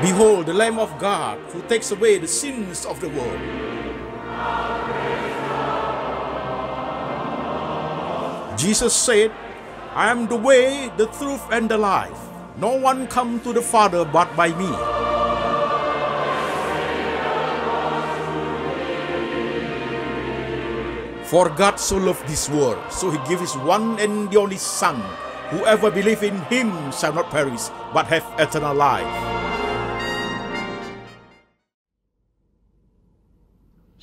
Behold the Lamb of God who takes away the sins of the world. Jesus said, I am the way, the truth, and the life. No one come to the Father but by me. For God so loved this world, so he gave his one and only Son. Whoever believes in him shall not perish, but have eternal life.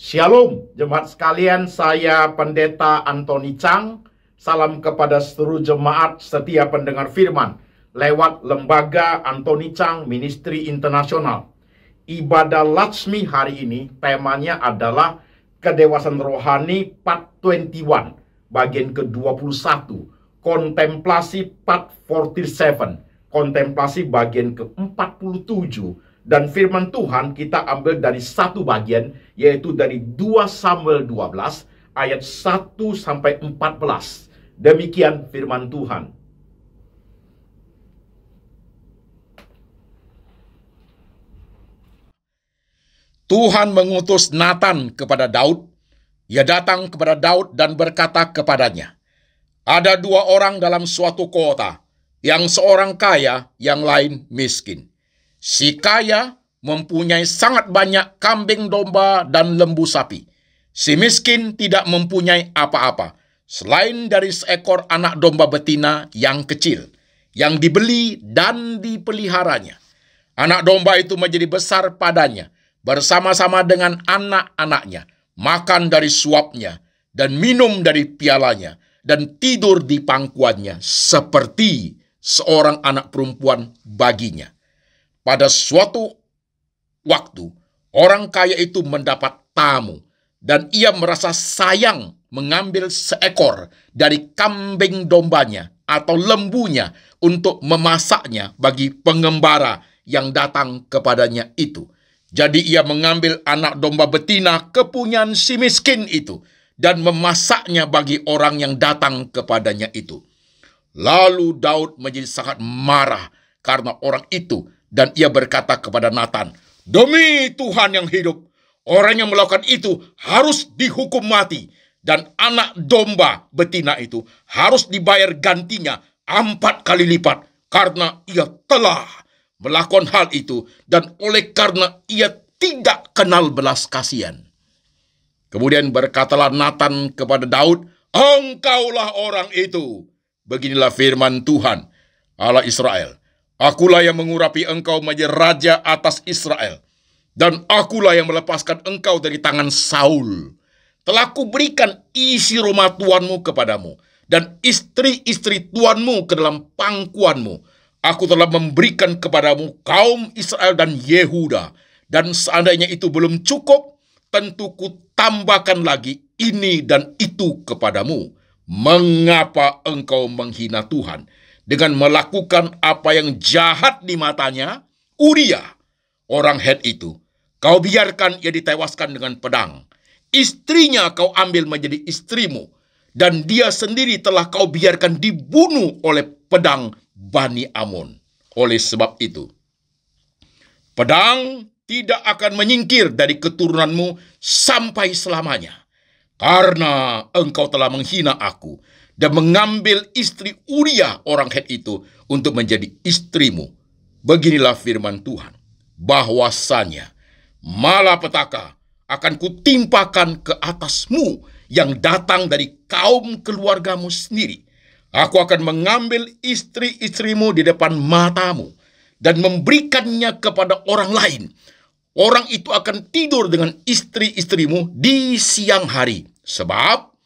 Shalom, jemaat sekalian, saya Pendeta Antoni Chang. Salam kepada seluruh jemaat setia pendengar firman lewat lembaga Antoni Chang Ministry Internasional. Ibadah Latsmi hari ini temanya adalah kedewasan Rohani Part 21, bagian ke-21, Kontemplasi Part 47, Kontemplasi bagian ke-47, dan firman Tuhan kita ambil dari satu bagian, yaitu dari 2 Samuel 12, ayat 1 sampai 14. Demikian firman Tuhan. Tuhan mengutus Nathan kepada Daud. Ia datang kepada Daud dan berkata kepadanya, Ada dua orang dalam suatu kota, yang seorang kaya, yang lain miskin. Si kaya mempunyai sangat banyak kambing domba dan lembu sapi. Si miskin tidak mempunyai apa-apa selain dari seekor anak domba betina yang kecil yang dibeli dan dipeliharanya. Anak domba itu menjadi besar padanya bersama-sama dengan anak-anaknya, makan dari suapnya dan minum dari pialanya dan tidur di pangkuannya seperti seorang anak perempuan baginya. Pada suatu waktu, orang kaya itu mendapat tamu dan ia merasa sayang mengambil seekor dari kambing dombanya atau lembunya untuk memasaknya bagi pengembara yang datang kepadanya itu. Jadi ia mengambil anak domba betina kepunyaan si miskin itu dan memasaknya bagi orang yang datang kepadanya itu. Lalu Daud menjadi sangat marah karena orang itu dan ia berkata kepada Nathan, Demi Tuhan yang hidup, orang yang melakukan itu harus dihukum mati. Dan anak domba betina itu harus dibayar gantinya empat kali lipat. Karena ia telah melakukan hal itu dan oleh karena ia tidak kenal belas kasihan. Kemudian berkatalah Nathan kepada Daud, Engkaulah orang itu. Beginilah firman Tuhan, Allah Israel. Akulah yang mengurapi engkau menjadi raja atas Israel. Dan akulah yang melepaskan engkau dari tangan Saul. Telah kuberikan isi rumah tuanmu kepadamu. Dan istri-istri tuanmu ke dalam pangkuanmu. Aku telah memberikan kepadamu kaum Israel dan Yehuda. Dan seandainya itu belum cukup, tentu ku tambahkan lagi ini dan itu kepadamu. Mengapa engkau menghina Tuhan? dengan melakukan apa yang jahat di matanya, Uria, orang Het itu. Kau biarkan ia ditewaskan dengan pedang. Istrinya kau ambil menjadi istrimu. Dan dia sendiri telah kau biarkan dibunuh oleh pedang Bani Amun. Oleh sebab itu, pedang tidak akan menyingkir dari keturunanmu sampai selamanya. Karena engkau telah menghina aku dan mengambil istri Uria orang Het itu untuk menjadi istrimu. Beginilah firman Tuhan, bahwasanya malapetaka akan kutimpakan ke atasmu yang datang dari kaum keluargamu sendiri. Aku akan mengambil istri-istrimu di depan matamu dan memberikannya kepada orang lain. Orang itu akan tidur dengan istri-istrimu di siang hari. Sebab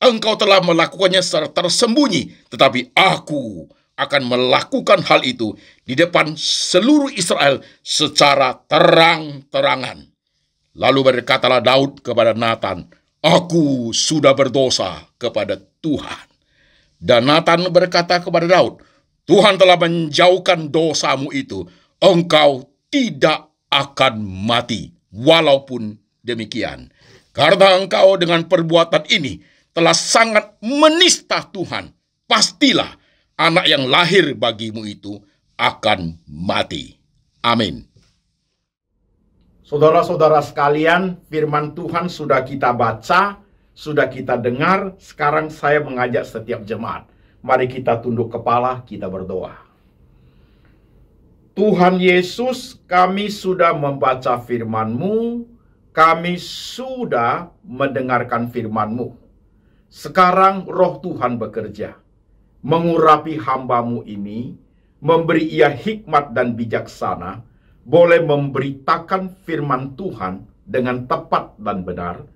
engkau telah melakukannya secara tersembunyi, tetapi aku akan melakukan hal itu di depan seluruh Israel secara terang-terangan. Lalu berkatalah Daud kepada Nathan, Aku sudah berdosa kepada Tuhan. Dan Nathan berkata kepada Daud, Tuhan telah menjauhkan dosamu itu. Engkau tidak akan mati, walaupun demikian. Karena engkau dengan perbuatan ini telah sangat menista Tuhan, pastilah anak yang lahir bagimu itu akan mati. Amin. Saudara-saudara sekalian, firman Tuhan sudah kita baca, sudah kita dengar, sekarang saya mengajak setiap jemaat. Mari kita tunduk kepala, kita berdoa. Tuhan Yesus, kami sudah membaca firman-Mu, kami sudah mendengarkan firman-Mu. Sekarang roh Tuhan bekerja, mengurapi hambamu ini, memberi ia hikmat dan bijaksana, boleh memberitakan firman Tuhan dengan tepat dan benar,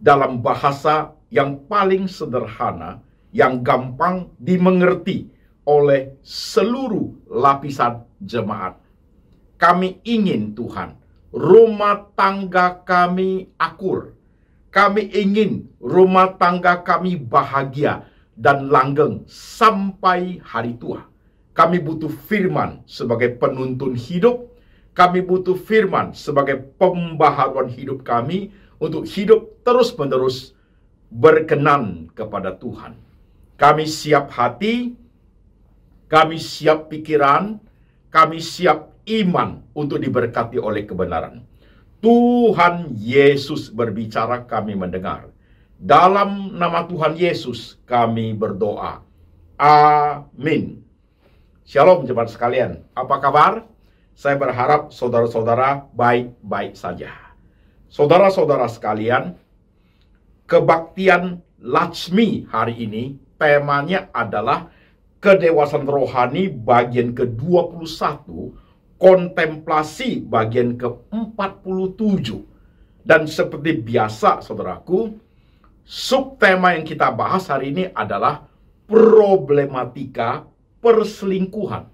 dalam bahasa yang paling sederhana, yang gampang dimengerti oleh seluruh lapisan jemaat. Kami ingin Tuhan, rumah tangga kami akur, kami ingin rumah tangga kami bahagia dan langgeng sampai hari tua. Kami butuh firman sebagai penuntun hidup. Kami butuh firman sebagai pembaharuan hidup kami untuk hidup terus-menerus berkenan kepada Tuhan. Kami siap hati, kami siap pikiran, kami siap iman untuk diberkati oleh kebenaran. Tuhan Yesus berbicara, kami mendengar. Dalam nama Tuhan Yesus, kami berdoa. Amin. Shalom, jemaat sekalian. Apa kabar? Saya berharap saudara-saudara baik-baik saja. Saudara-saudara sekalian, kebaktian Latsmi hari ini temanya adalah kedewasaan rohani bagian ke-21 kontemplasi bagian ke-47. Dan seperti biasa saudaraku, subtema yang kita bahas hari ini adalah problematika perselingkuhan.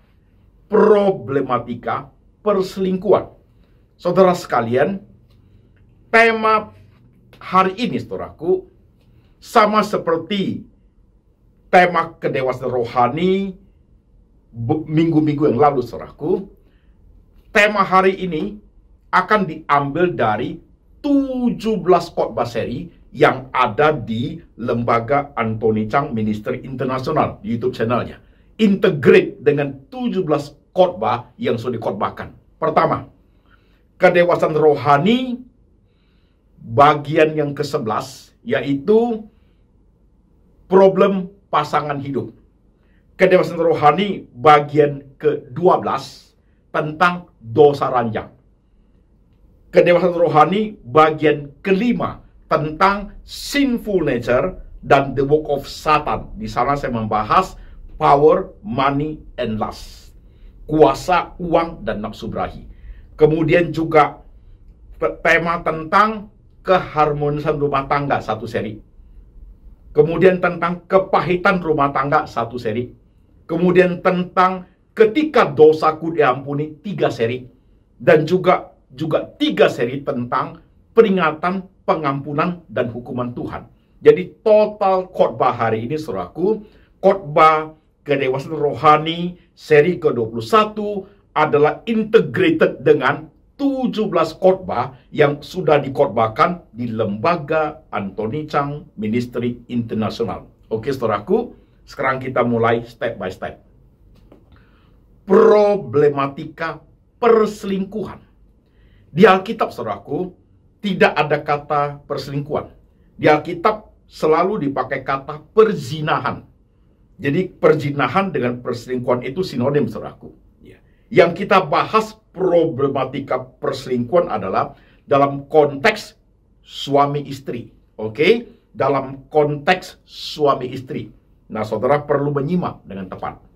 Problematika perselingkuhan. Saudara sekalian, tema hari ini saudaraku sama seperti tema kedewasaan rohani minggu-minggu yang lalu saudaraku tema hari ini akan diambil dari 17 khotbah seri yang ada di lembaga Anthony Chang Ministry Internasional di YouTube channelnya. Integrate dengan 17 khotbah yang sudah dikhotbahkan. Pertama, kedewasaan rohani bagian yang ke-11 yaitu problem pasangan hidup. Kedewasaan rohani bagian ke-12 tentang dosa ranjang. Kedewasaan rohani bagian kelima tentang sinful nature dan the work of Satan. Di sana saya membahas power, money, and lust. Kuasa, uang, dan nafsu berahi. Kemudian juga tema tentang keharmonisan rumah tangga satu seri. Kemudian tentang kepahitan rumah tangga satu seri. Kemudian tentang ketika dosaku diampuni tiga seri dan juga juga tiga seri tentang peringatan, pengampunan dan hukuman Tuhan. Jadi total khotbah hari ini Saudaraku, khotbah kedewasaan rohani seri ke-21 adalah integrated dengan 17 khotbah yang sudah dikhotbahkan di Lembaga Antoni Chang Ministry Internasional. Oke, Saudaraku, sekarang kita mulai step by step problematika perselingkuhan. Di Alkitab, saudaraku, tidak ada kata perselingkuhan. Di Alkitab selalu dipakai kata perzinahan. Jadi perzinahan dengan perselingkuhan itu sinonim, saudaraku. Ya. Yang kita bahas problematika perselingkuhan adalah dalam konteks suami istri. Oke? Okay? Dalam konteks suami istri. Nah, saudara perlu menyimak dengan tepat.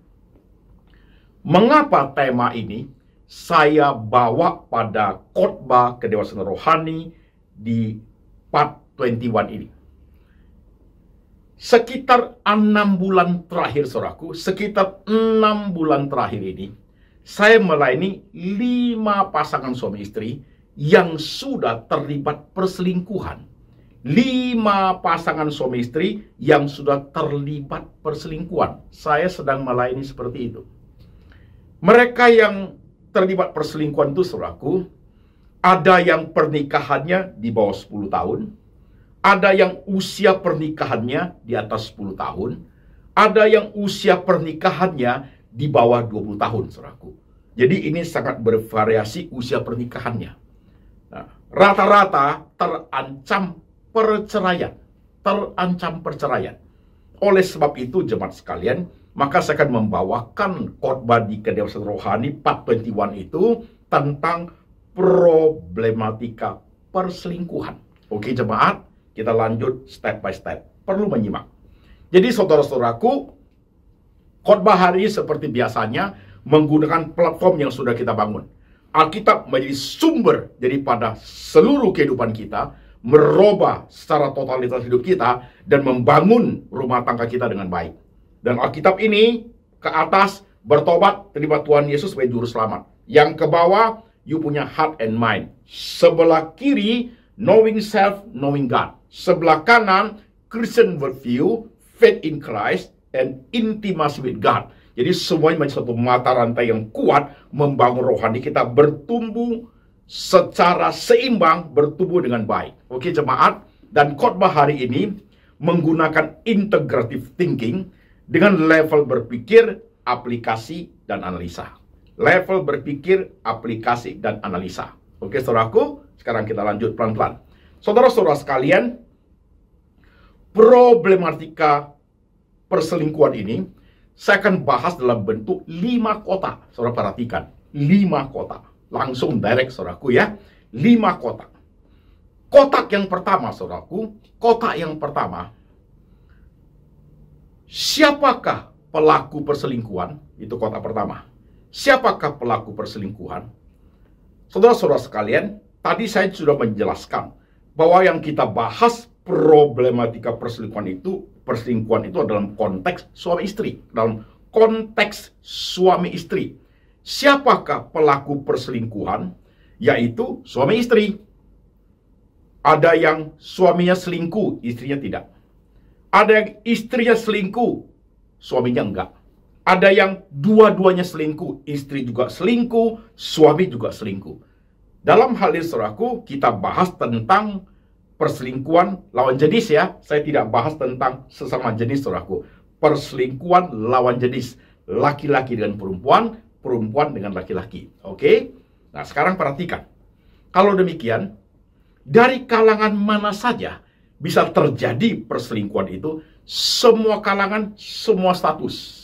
Mengapa tema ini saya bawa pada khotbah kedewasaan rohani di part 21 ini? Sekitar enam bulan terakhir, saudaraku, sekitar enam bulan terakhir ini, saya melayani lima pasangan suami istri yang sudah terlibat perselingkuhan. Lima pasangan suami istri yang sudah terlibat perselingkuhan. Saya sedang melayani seperti itu mereka yang terlibat perselingkuhan itu selaku ada yang pernikahannya di bawah 10 tahun, ada yang usia pernikahannya di atas 10 tahun, ada yang usia pernikahannya di bawah 20 tahun, Saudaraku. Jadi ini sangat bervariasi usia pernikahannya. Nah, rata-rata nah, terancam perceraian, terancam perceraian. Oleh sebab itu jemaat sekalian, maka saya akan membawakan khotbah di kedewasaan rohani 421 itu tentang problematika perselingkuhan. Oke jemaat, kita lanjut step by step. Perlu menyimak. Jadi saudara-saudaraku, khotbah hari seperti biasanya menggunakan platform yang sudah kita bangun. Alkitab menjadi sumber daripada seluruh kehidupan kita, merubah secara totalitas hidup kita, dan membangun rumah tangga kita dengan baik. Dan Alkitab ini, ke atas bertobat terima Tuhan Yesus sebagai juru selamat. Yang ke bawah, you punya heart and mind. Sebelah kiri, knowing self, knowing God. Sebelah kanan, Christian worldview, faith in Christ, and intimacy with God. Jadi semuanya menjadi satu mata rantai yang kuat membangun rohani kita bertumbuh secara seimbang bertumbuh dengan baik. Oke jemaat, dan khotbah hari ini menggunakan integrative thinking dengan level berpikir, aplikasi, dan analisa. Level berpikir, aplikasi, dan analisa. Oke, saudaraku, sekarang kita lanjut pelan-pelan. Saudara-saudara sekalian, problematika perselingkuhan ini saya akan bahas dalam bentuk lima kota. Saudara perhatikan, lima kota. Langsung direct, saudaraku ya. Lima kota. Kotak yang pertama, saudaraku, kotak yang pertama Siapakah pelaku perselingkuhan? Itu kota pertama. Siapakah pelaku perselingkuhan? Saudara-saudara sekalian, tadi saya sudah menjelaskan bahwa yang kita bahas problematika perselingkuhan itu, perselingkuhan itu dalam konteks suami istri, dalam konteks suami istri. Siapakah pelaku perselingkuhan? Yaitu suami istri. Ada yang suaminya selingkuh, istrinya tidak ada yang istrinya selingkuh, suaminya enggak. Ada yang dua-duanya selingkuh, istri juga selingkuh, suami juga selingkuh. Dalam hal ini saudaraku, kita bahas tentang perselingkuhan lawan jenis ya. Saya tidak bahas tentang sesama jenis saudaraku. Perselingkuhan lawan jenis, laki-laki dengan perempuan, perempuan dengan laki-laki. Oke? Nah, sekarang perhatikan. Kalau demikian, dari kalangan mana saja bisa terjadi perselingkuhan itu semua kalangan, semua status.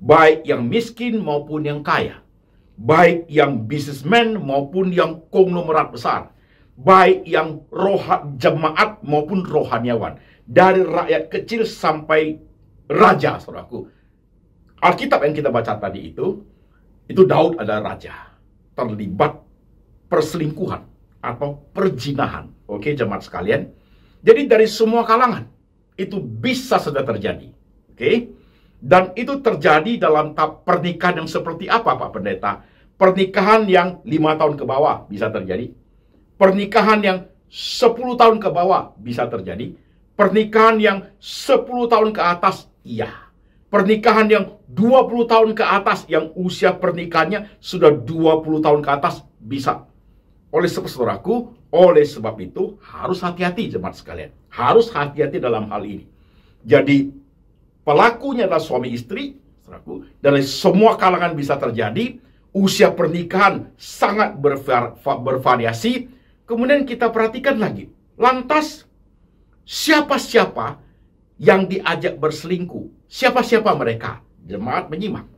Baik yang miskin maupun yang kaya. Baik yang bisnismen maupun yang konglomerat besar. Baik yang roha, jemaat maupun rohaniawan. Dari rakyat kecil sampai raja, saudaraku. Alkitab yang kita baca tadi itu, itu Daud adalah raja. Terlibat perselingkuhan atau perjinahan. Oke, jemaat sekalian. Jadi dari semua kalangan itu bisa sudah terjadi. Oke. Dan itu terjadi dalam tahap pernikahan yang seperti apa Pak Pendeta? Pernikahan yang lima tahun ke bawah bisa terjadi. Pernikahan yang 10 tahun ke bawah bisa terjadi. Pernikahan yang 10 tahun ke atas, iya. Pernikahan yang 20 tahun ke atas, yang usia pernikahannya sudah 20 tahun ke atas, bisa oleh sebab saudaraku, oleh sebab itu harus hati-hati jemaat sekalian. Harus hati-hati dalam hal ini. Jadi pelakunya adalah suami istri, saudaraku, dari semua kalangan bisa terjadi. Usia pernikahan sangat bervariasi. Kemudian kita perhatikan lagi. Lantas siapa-siapa yang diajak berselingkuh? Siapa-siapa mereka? Jemaat menyimak.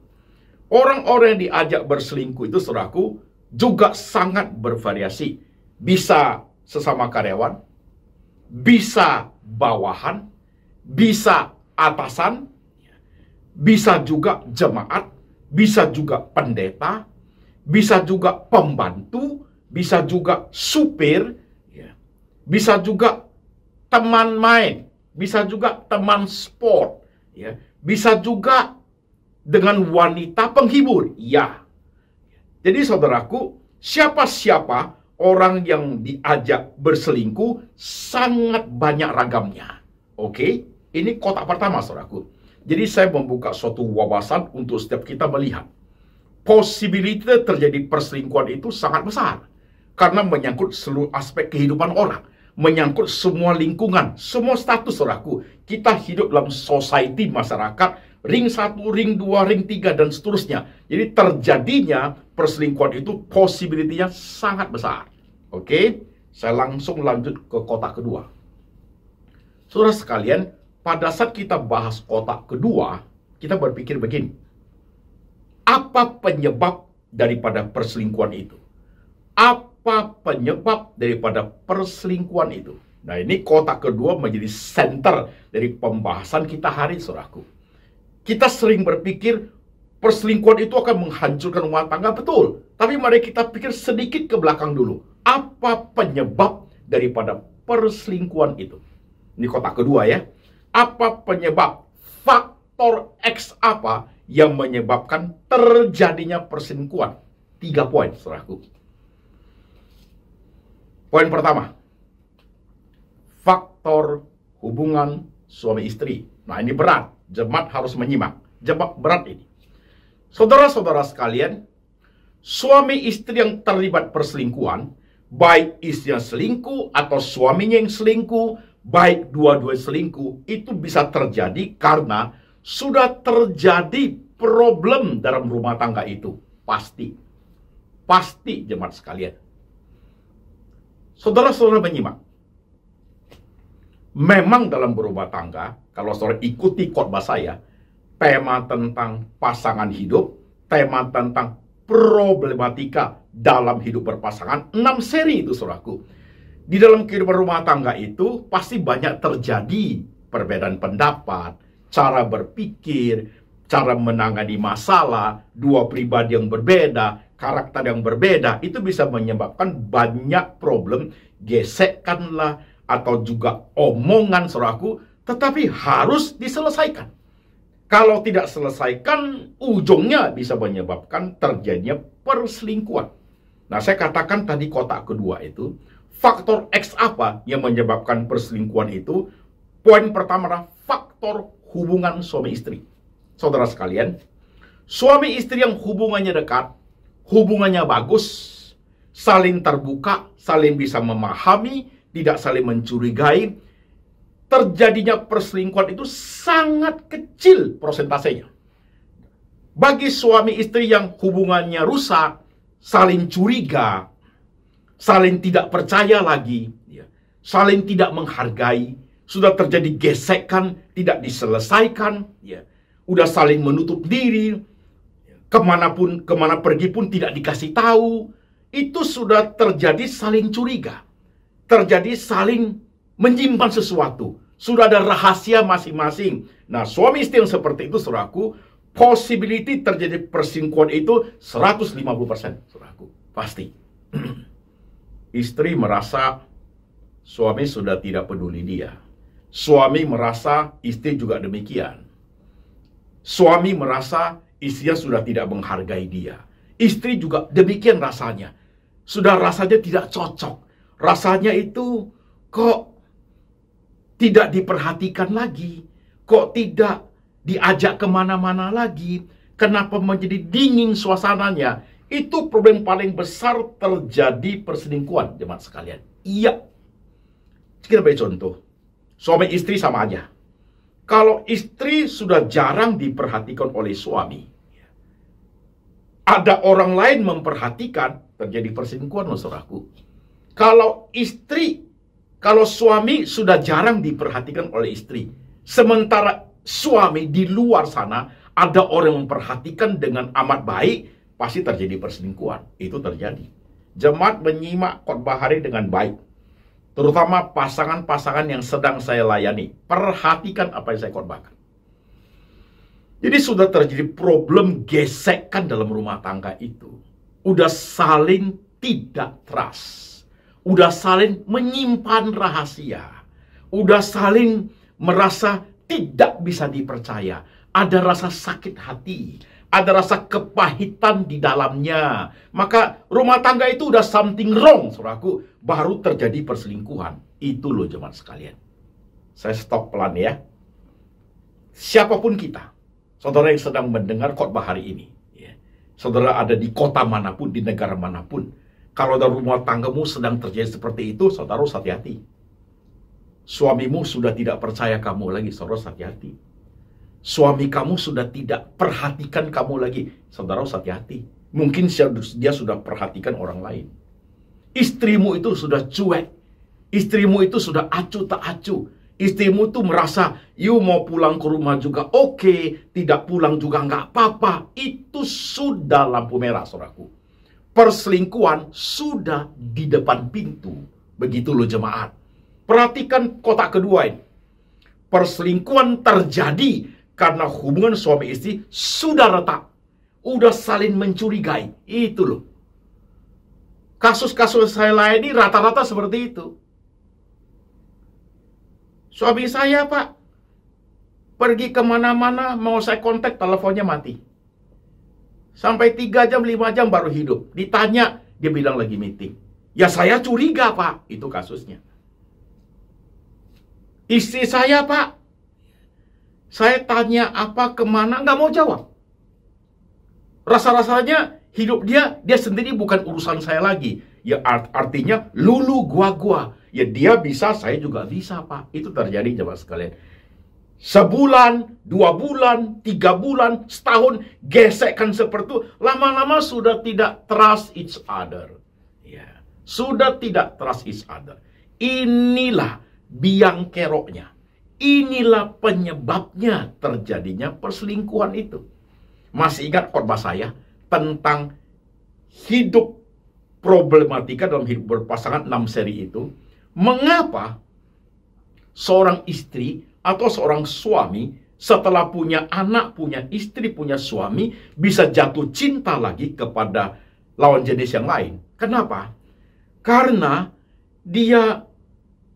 Orang-orang yang diajak berselingkuh itu saudaraku juga sangat bervariasi. Bisa sesama karyawan, bisa bawahan, bisa atasan, bisa juga jemaat, bisa juga pendeta, bisa juga pembantu, bisa juga supir, ya. bisa juga teman main, bisa juga teman sport, ya. bisa juga dengan wanita penghibur, ya, jadi saudaraku, siapa-siapa orang yang diajak berselingkuh sangat banyak ragamnya. Oke, okay? ini kotak pertama saudaraku. Jadi saya membuka suatu wawasan untuk setiap kita melihat. Posibilitas terjadi perselingkuhan itu sangat besar. Karena menyangkut seluruh aspek kehidupan orang. Menyangkut semua lingkungan, semua status saudaraku. Kita hidup dalam society masyarakat ring 1, ring 2, ring 3, dan seterusnya. Jadi terjadinya perselingkuhan itu possibility-nya sangat besar. Oke, okay? saya langsung lanjut ke kotak kedua. Saudara sekalian, pada saat kita bahas kotak kedua, kita berpikir begini. Apa penyebab daripada perselingkuhan itu? Apa penyebab daripada perselingkuhan itu? Nah ini kotak kedua menjadi center dari pembahasan kita hari, saudaraku. Kita sering berpikir perselingkuhan itu akan menghancurkan rumah tangga, betul. Tapi mari kita pikir sedikit ke belakang dulu. Apa penyebab daripada perselingkuhan itu? Ini kota kedua ya. Apa penyebab faktor X apa yang menyebabkan terjadinya perselingkuhan? Tiga poin, saudaraku. Poin pertama, faktor hubungan suami istri. Nah ini berat. Jemaat harus menyimak jebak berat ini. Saudara-saudara sekalian, suami istri yang terlibat perselingkuhan, baik istri yang selingkuh atau suaminya yang selingkuh, baik dua-dua selingkuh, itu bisa terjadi karena sudah terjadi problem dalam rumah tangga itu. Pasti. Pasti jemaat sekalian. Saudara-saudara menyimak memang dalam berubah tangga, kalau saudara ikuti khotbah saya, tema tentang pasangan hidup, tema tentang problematika dalam hidup berpasangan, enam seri itu saudaraku. Di dalam kehidupan rumah tangga itu pasti banyak terjadi perbedaan pendapat, cara berpikir, cara menangani masalah, dua pribadi yang berbeda, karakter yang berbeda, itu bisa menyebabkan banyak problem, gesekkanlah, atau juga omongan suraku, tetapi harus diselesaikan. Kalau tidak selesaikan, ujungnya bisa menyebabkan terjadinya perselingkuhan. Nah, saya katakan tadi kotak kedua itu, faktor X apa yang menyebabkan perselingkuhan itu? Poin pertama adalah faktor hubungan suami istri. Saudara sekalian, suami istri yang hubungannya dekat, hubungannya bagus, saling terbuka, saling bisa memahami, tidak saling mencurigai, terjadinya perselingkuhan itu sangat kecil prosentasenya. Bagi suami istri yang hubungannya rusak, saling curiga, saling tidak percaya lagi, ya, saling tidak menghargai, sudah terjadi gesekan, tidak diselesaikan, ya, udah saling menutup diri, ya, kemanapun kemana pergi pun tidak dikasih tahu, itu sudah terjadi saling curiga terjadi saling menyimpan sesuatu. Sudah ada rahasia masing-masing. Nah, suami istri yang seperti itu, saudaraku, possibility terjadi persingkuan itu 150%, saudaraku. Pasti. istri merasa suami sudah tidak peduli dia. Suami merasa istri juga demikian. Suami merasa istrinya sudah tidak menghargai dia. Istri juga demikian rasanya. Sudah rasanya tidak cocok Rasanya itu kok tidak diperhatikan lagi, kok tidak diajak kemana-mana lagi, kenapa menjadi dingin suasananya. Itu problem paling besar terjadi perselingkuhan, jemaat sekalian. Iya. Kita beri contoh. Suami istri sama aja. Kalau istri sudah jarang diperhatikan oleh suami, ada orang lain memperhatikan, terjadi perselingkuhan, saudaraku kalau istri, kalau suami sudah jarang diperhatikan oleh istri, sementara suami di luar sana ada orang yang memperhatikan dengan amat baik, pasti terjadi perselingkuhan. Itu terjadi. Jemaat menyimak khotbah hari dengan baik. Terutama pasangan-pasangan yang sedang saya layani. Perhatikan apa yang saya khotbahkan. Jadi sudah terjadi problem gesekan dalam rumah tangga itu. Udah saling tidak trust udah saling menyimpan rahasia, udah saling merasa tidak bisa dipercaya, ada rasa sakit hati, ada rasa kepahitan di dalamnya. Maka rumah tangga itu udah something wrong, saudaraku. Baru terjadi perselingkuhan. Itu loh jemaat sekalian. Saya stop pelan ya. Siapapun kita, saudara yang sedang mendengar khotbah hari ini, ya, saudara ada di kota manapun, di negara manapun, kalau dalam rumah tanggamu sedang terjadi seperti itu, saudara harus hati-hati. Suamimu sudah tidak percaya kamu lagi, saudara harus hati-hati. Suami kamu sudah tidak perhatikan kamu lagi, saudara harus hati-hati. Mungkin dia sudah perhatikan orang lain. Istrimu itu sudah cuek. Istrimu itu sudah acu tak acu, Istrimu tuh merasa, you mau pulang ke rumah juga oke, okay, tidak pulang juga nggak apa-apa. Itu sudah lampu merah, saudaraku perselingkuhan sudah di depan pintu. Begitu loh jemaat. Perhatikan kotak kedua ini. Perselingkuhan terjadi karena hubungan suami istri sudah retak. Udah saling mencurigai. Itu loh. Kasus-kasus saya lain ini rata-rata seperti itu. Suami saya pak, pergi kemana-mana mau saya kontak teleponnya mati. Sampai 3 jam, 5 jam baru hidup. Ditanya, dia bilang lagi meeting. Ya saya curiga pak, itu kasusnya. Istri saya pak, saya tanya apa kemana, nggak mau jawab. Rasa-rasanya hidup dia, dia sendiri bukan urusan saya lagi. Ya art artinya lulu gua-gua. Ya dia bisa, saya juga bisa pak. Itu terjadi jawab sekalian sebulan, dua bulan, tiga bulan, setahun, gesekkan seperti itu, lama-lama sudah tidak trust each other. Ya. Sudah tidak trust each other. Inilah biang keroknya. Inilah penyebabnya terjadinya perselingkuhan itu. Masih ingat korban saya tentang hidup problematika dalam hidup berpasangan 6 seri itu. Mengapa seorang istri atau seorang suami setelah punya anak, punya istri, punya suami bisa jatuh cinta lagi kepada lawan jenis yang lain. Kenapa? Karena dia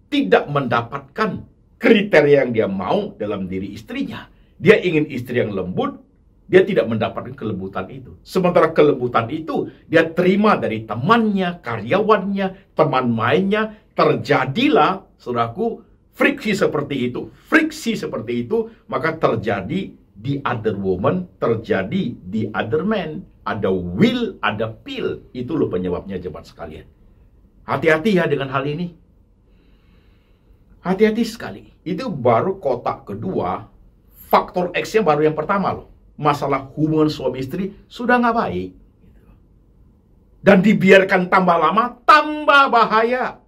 tidak mendapatkan kriteria yang dia mau dalam diri istrinya. Dia ingin istri yang lembut, dia tidak mendapatkan kelembutan itu. Sementara kelembutan itu dia terima dari temannya, karyawannya, teman mainnya, terjadilah, saudaraku, friksi seperti itu, friksi seperti itu, maka terjadi di other woman, terjadi di other man. Ada will, ada pill. Itu loh penyebabnya jebat sekalian. Hati-hati ya dengan hal ini. Hati-hati sekali. Itu baru kotak kedua, faktor x yang baru yang pertama loh. Masalah hubungan suami istri sudah nggak baik. Dan dibiarkan tambah lama, tambah bahaya.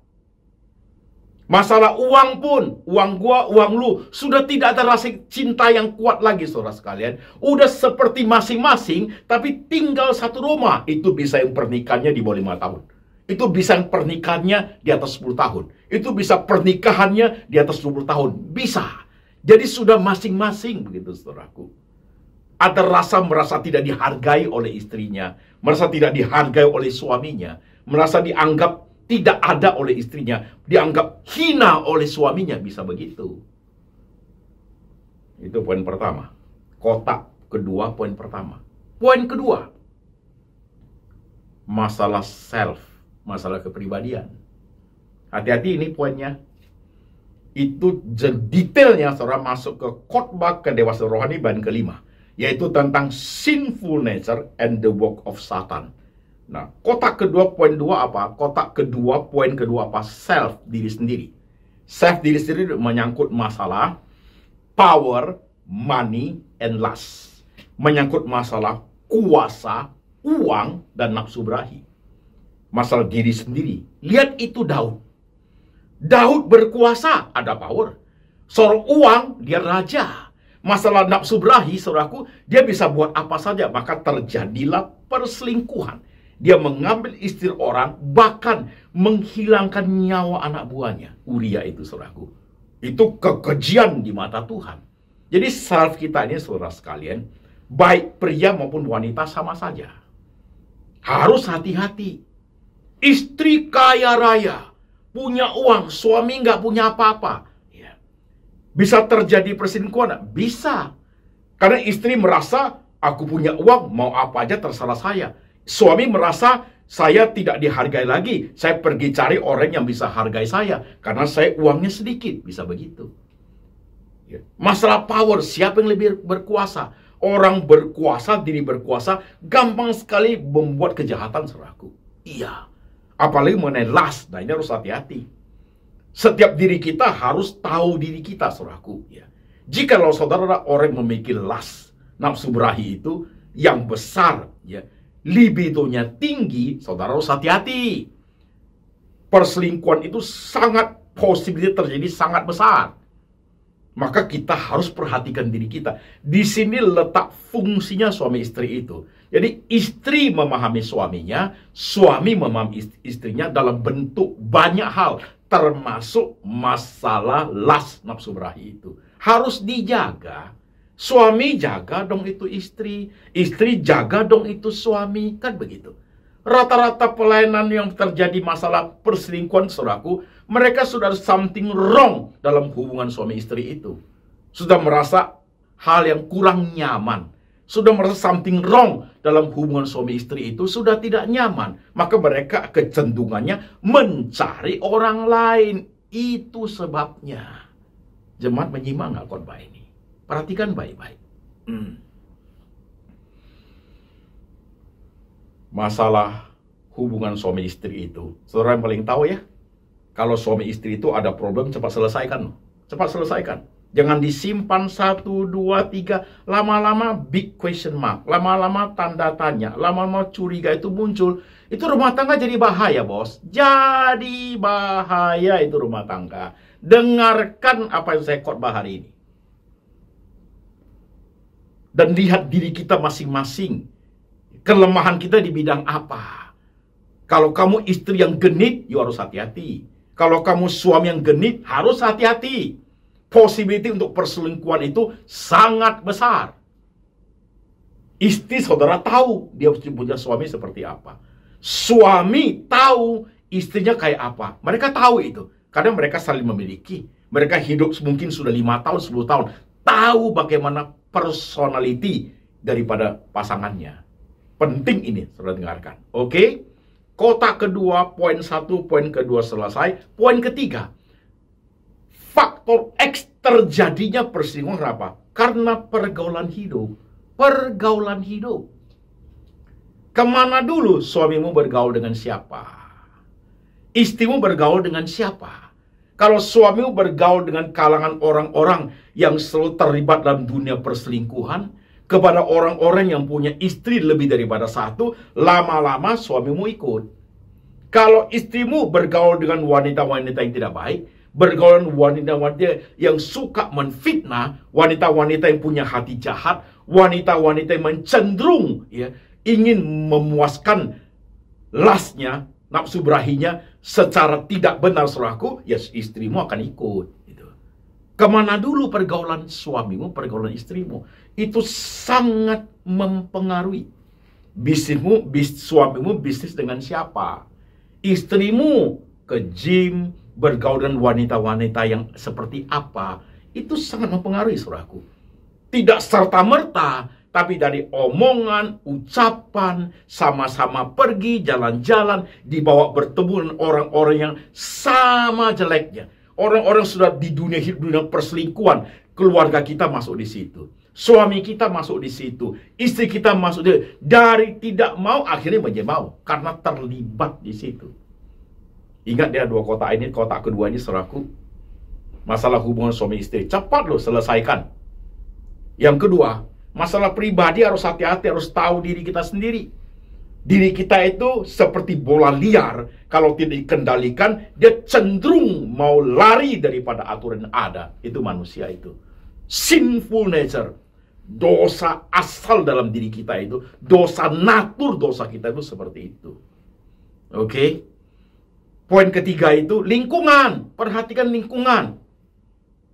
Masalah uang pun, uang gua, uang lu, sudah tidak ada rasa cinta yang kuat lagi saudara sekalian. Udah seperti masing-masing, tapi tinggal satu rumah. Itu bisa yang pernikahannya di bawah lima tahun. Itu bisa yang pernikahannya di atas 10 tahun. Itu bisa pernikahannya di atas 20 tahun. Bisa. Jadi sudah masing-masing begitu saudaraku. Ada rasa merasa tidak dihargai oleh istrinya. Merasa tidak dihargai oleh suaminya. Merasa dianggap tidak ada oleh istrinya, dianggap hina oleh suaminya, bisa begitu. Itu poin pertama. Kotak kedua, poin pertama. Poin kedua, masalah self, masalah kepribadian. Hati-hati ini poinnya. Itu detailnya seorang masuk ke khotbah kedewasaan rohani bahan kelima. Yaitu tentang sinful nature and the work of Satan Nah, kotak kedua poin dua apa? Kotak kedua poin kedua apa? Self diri sendiri. Self diri sendiri menyangkut masalah power, money, and lust. Menyangkut masalah kuasa, uang, dan nafsu berahi. Masalah diri sendiri. Lihat itu Daud. Daud berkuasa, ada power. Soal uang, dia raja. Masalah nafsu berahi, saudaraku, dia bisa buat apa saja. Maka terjadilah perselingkuhan dia mengambil istri orang, bahkan menghilangkan nyawa anak buahnya. Uria itu, saudaraku. Itu kekejian di mata Tuhan. Jadi salaf kita ini, saudara sekalian, baik pria maupun wanita sama saja. Harus hati-hati. Istri kaya raya, punya uang, suami nggak punya apa-apa. Ya. Bisa terjadi perselingkuhan? Bisa. Karena istri merasa, aku punya uang, mau apa aja terserah saya suami merasa saya tidak dihargai lagi. Saya pergi cari orang yang bisa hargai saya. Karena saya uangnya sedikit. Bisa begitu. Ya. Masalah power. Siapa yang lebih berkuasa? Orang berkuasa, diri berkuasa. Gampang sekali membuat kejahatan seraku. Iya. Apalagi mengenai last. Nah ini harus hati-hati. Setiap diri kita harus tahu diri kita seraku. Ya. lo saudara orang memiliki las Nafsu berahi itu yang besar. Ya libidonya tinggi, saudara harus hati-hati. Perselingkuhan itu sangat posibilitas terjadi sangat besar. Maka kita harus perhatikan diri kita. Di sini letak fungsinya suami istri itu. Jadi istri memahami suaminya, suami memahami istrinya dalam bentuk banyak hal. Termasuk masalah las nafsu berahi itu. Harus dijaga. Suami jaga dong itu istri, istri jaga dong itu suami, kan begitu. Rata-rata pelayanan yang terjadi masalah perselingkuhan suraku, mereka sudah something wrong dalam hubungan suami istri itu. Sudah merasa hal yang kurang nyaman. Sudah merasa something wrong dalam hubungan suami istri itu sudah tidak nyaman. Maka mereka kecendungannya mencari orang lain. Itu sebabnya. Jemaat menyimak nggak korban ini? Perhatikan baik-baik. Hmm. Masalah hubungan suami istri itu, saudara yang paling tahu ya. Kalau suami istri itu ada problem, cepat selesaikan. Cepat selesaikan. Jangan disimpan satu, dua, tiga. Lama-lama big question mark. Lama-lama tanda tanya. Lama-lama curiga itu muncul. Itu rumah tangga jadi bahaya, bos. Jadi bahaya itu rumah tangga. Dengarkan apa yang saya khotbah hari ini dan lihat diri kita masing-masing. Kelemahan kita di bidang apa? Kalau kamu istri yang genit, you harus hati-hati. Kalau kamu suami yang genit, harus hati-hati. Possibility untuk perselingkuhan itu sangat besar. Istri saudara tahu dia punya suami seperti apa. Suami tahu istrinya kayak apa. Mereka tahu itu. Karena mereka saling memiliki. Mereka hidup mungkin sudah lima tahun, 10 tahun. Tahu bagaimana personality daripada pasangannya. Penting ini, sudah dengarkan. Oke? Okay? Kota kedua, poin satu, poin kedua selesai. Poin ketiga, faktor X terjadinya persinggungan apa? Karena pergaulan hidup. Pergaulan hidup. Kemana dulu suamimu bergaul dengan siapa? Istrimu bergaul dengan siapa? Kalau suamimu bergaul dengan kalangan orang-orang yang selalu terlibat dalam dunia perselingkuhan, kepada orang-orang yang punya istri lebih daripada satu, lama-lama suamimu ikut. Kalau istrimu bergaul dengan wanita-wanita yang tidak baik, bergaul dengan wanita-wanita yang suka menfitnah, wanita-wanita yang punya hati jahat, wanita-wanita yang mencenderung ya, ingin memuaskan lasnya nafsu berahinya secara tidak benar selaku, ya istrimu akan ikut. Gitu. Kemana dulu pergaulan suamimu, pergaulan istrimu. Itu sangat mempengaruhi. Bisnismu, bis, suamimu bisnis dengan siapa. Istrimu ke gym, bergaul dengan wanita-wanita yang seperti apa. Itu sangat mempengaruhi suraku. Tidak serta-merta tapi dari omongan, ucapan, sama-sama pergi jalan-jalan, dibawa bertemu dengan orang-orang yang sama jeleknya. Orang-orang sudah di dunia hidup dunia perselingkuhan, keluarga kita masuk di situ. Suami kita masuk di situ, istri kita masuk di situ. dari tidak mau akhirnya menjadi mau karena terlibat di situ. Ingat dia dua kota ini, kota kedua ini seraku. Masalah hubungan suami istri cepat loh selesaikan. Yang kedua, Masalah pribadi harus hati-hati, harus tahu diri kita sendiri. Diri kita itu seperti bola liar, kalau tidak dikendalikan, dia cenderung mau lari daripada aturan yang ada. Itu manusia itu. Sinful nature. Dosa asal dalam diri kita itu, dosa natur dosa kita itu seperti itu. Oke? Okay? Poin ketiga itu lingkungan. Perhatikan lingkungan.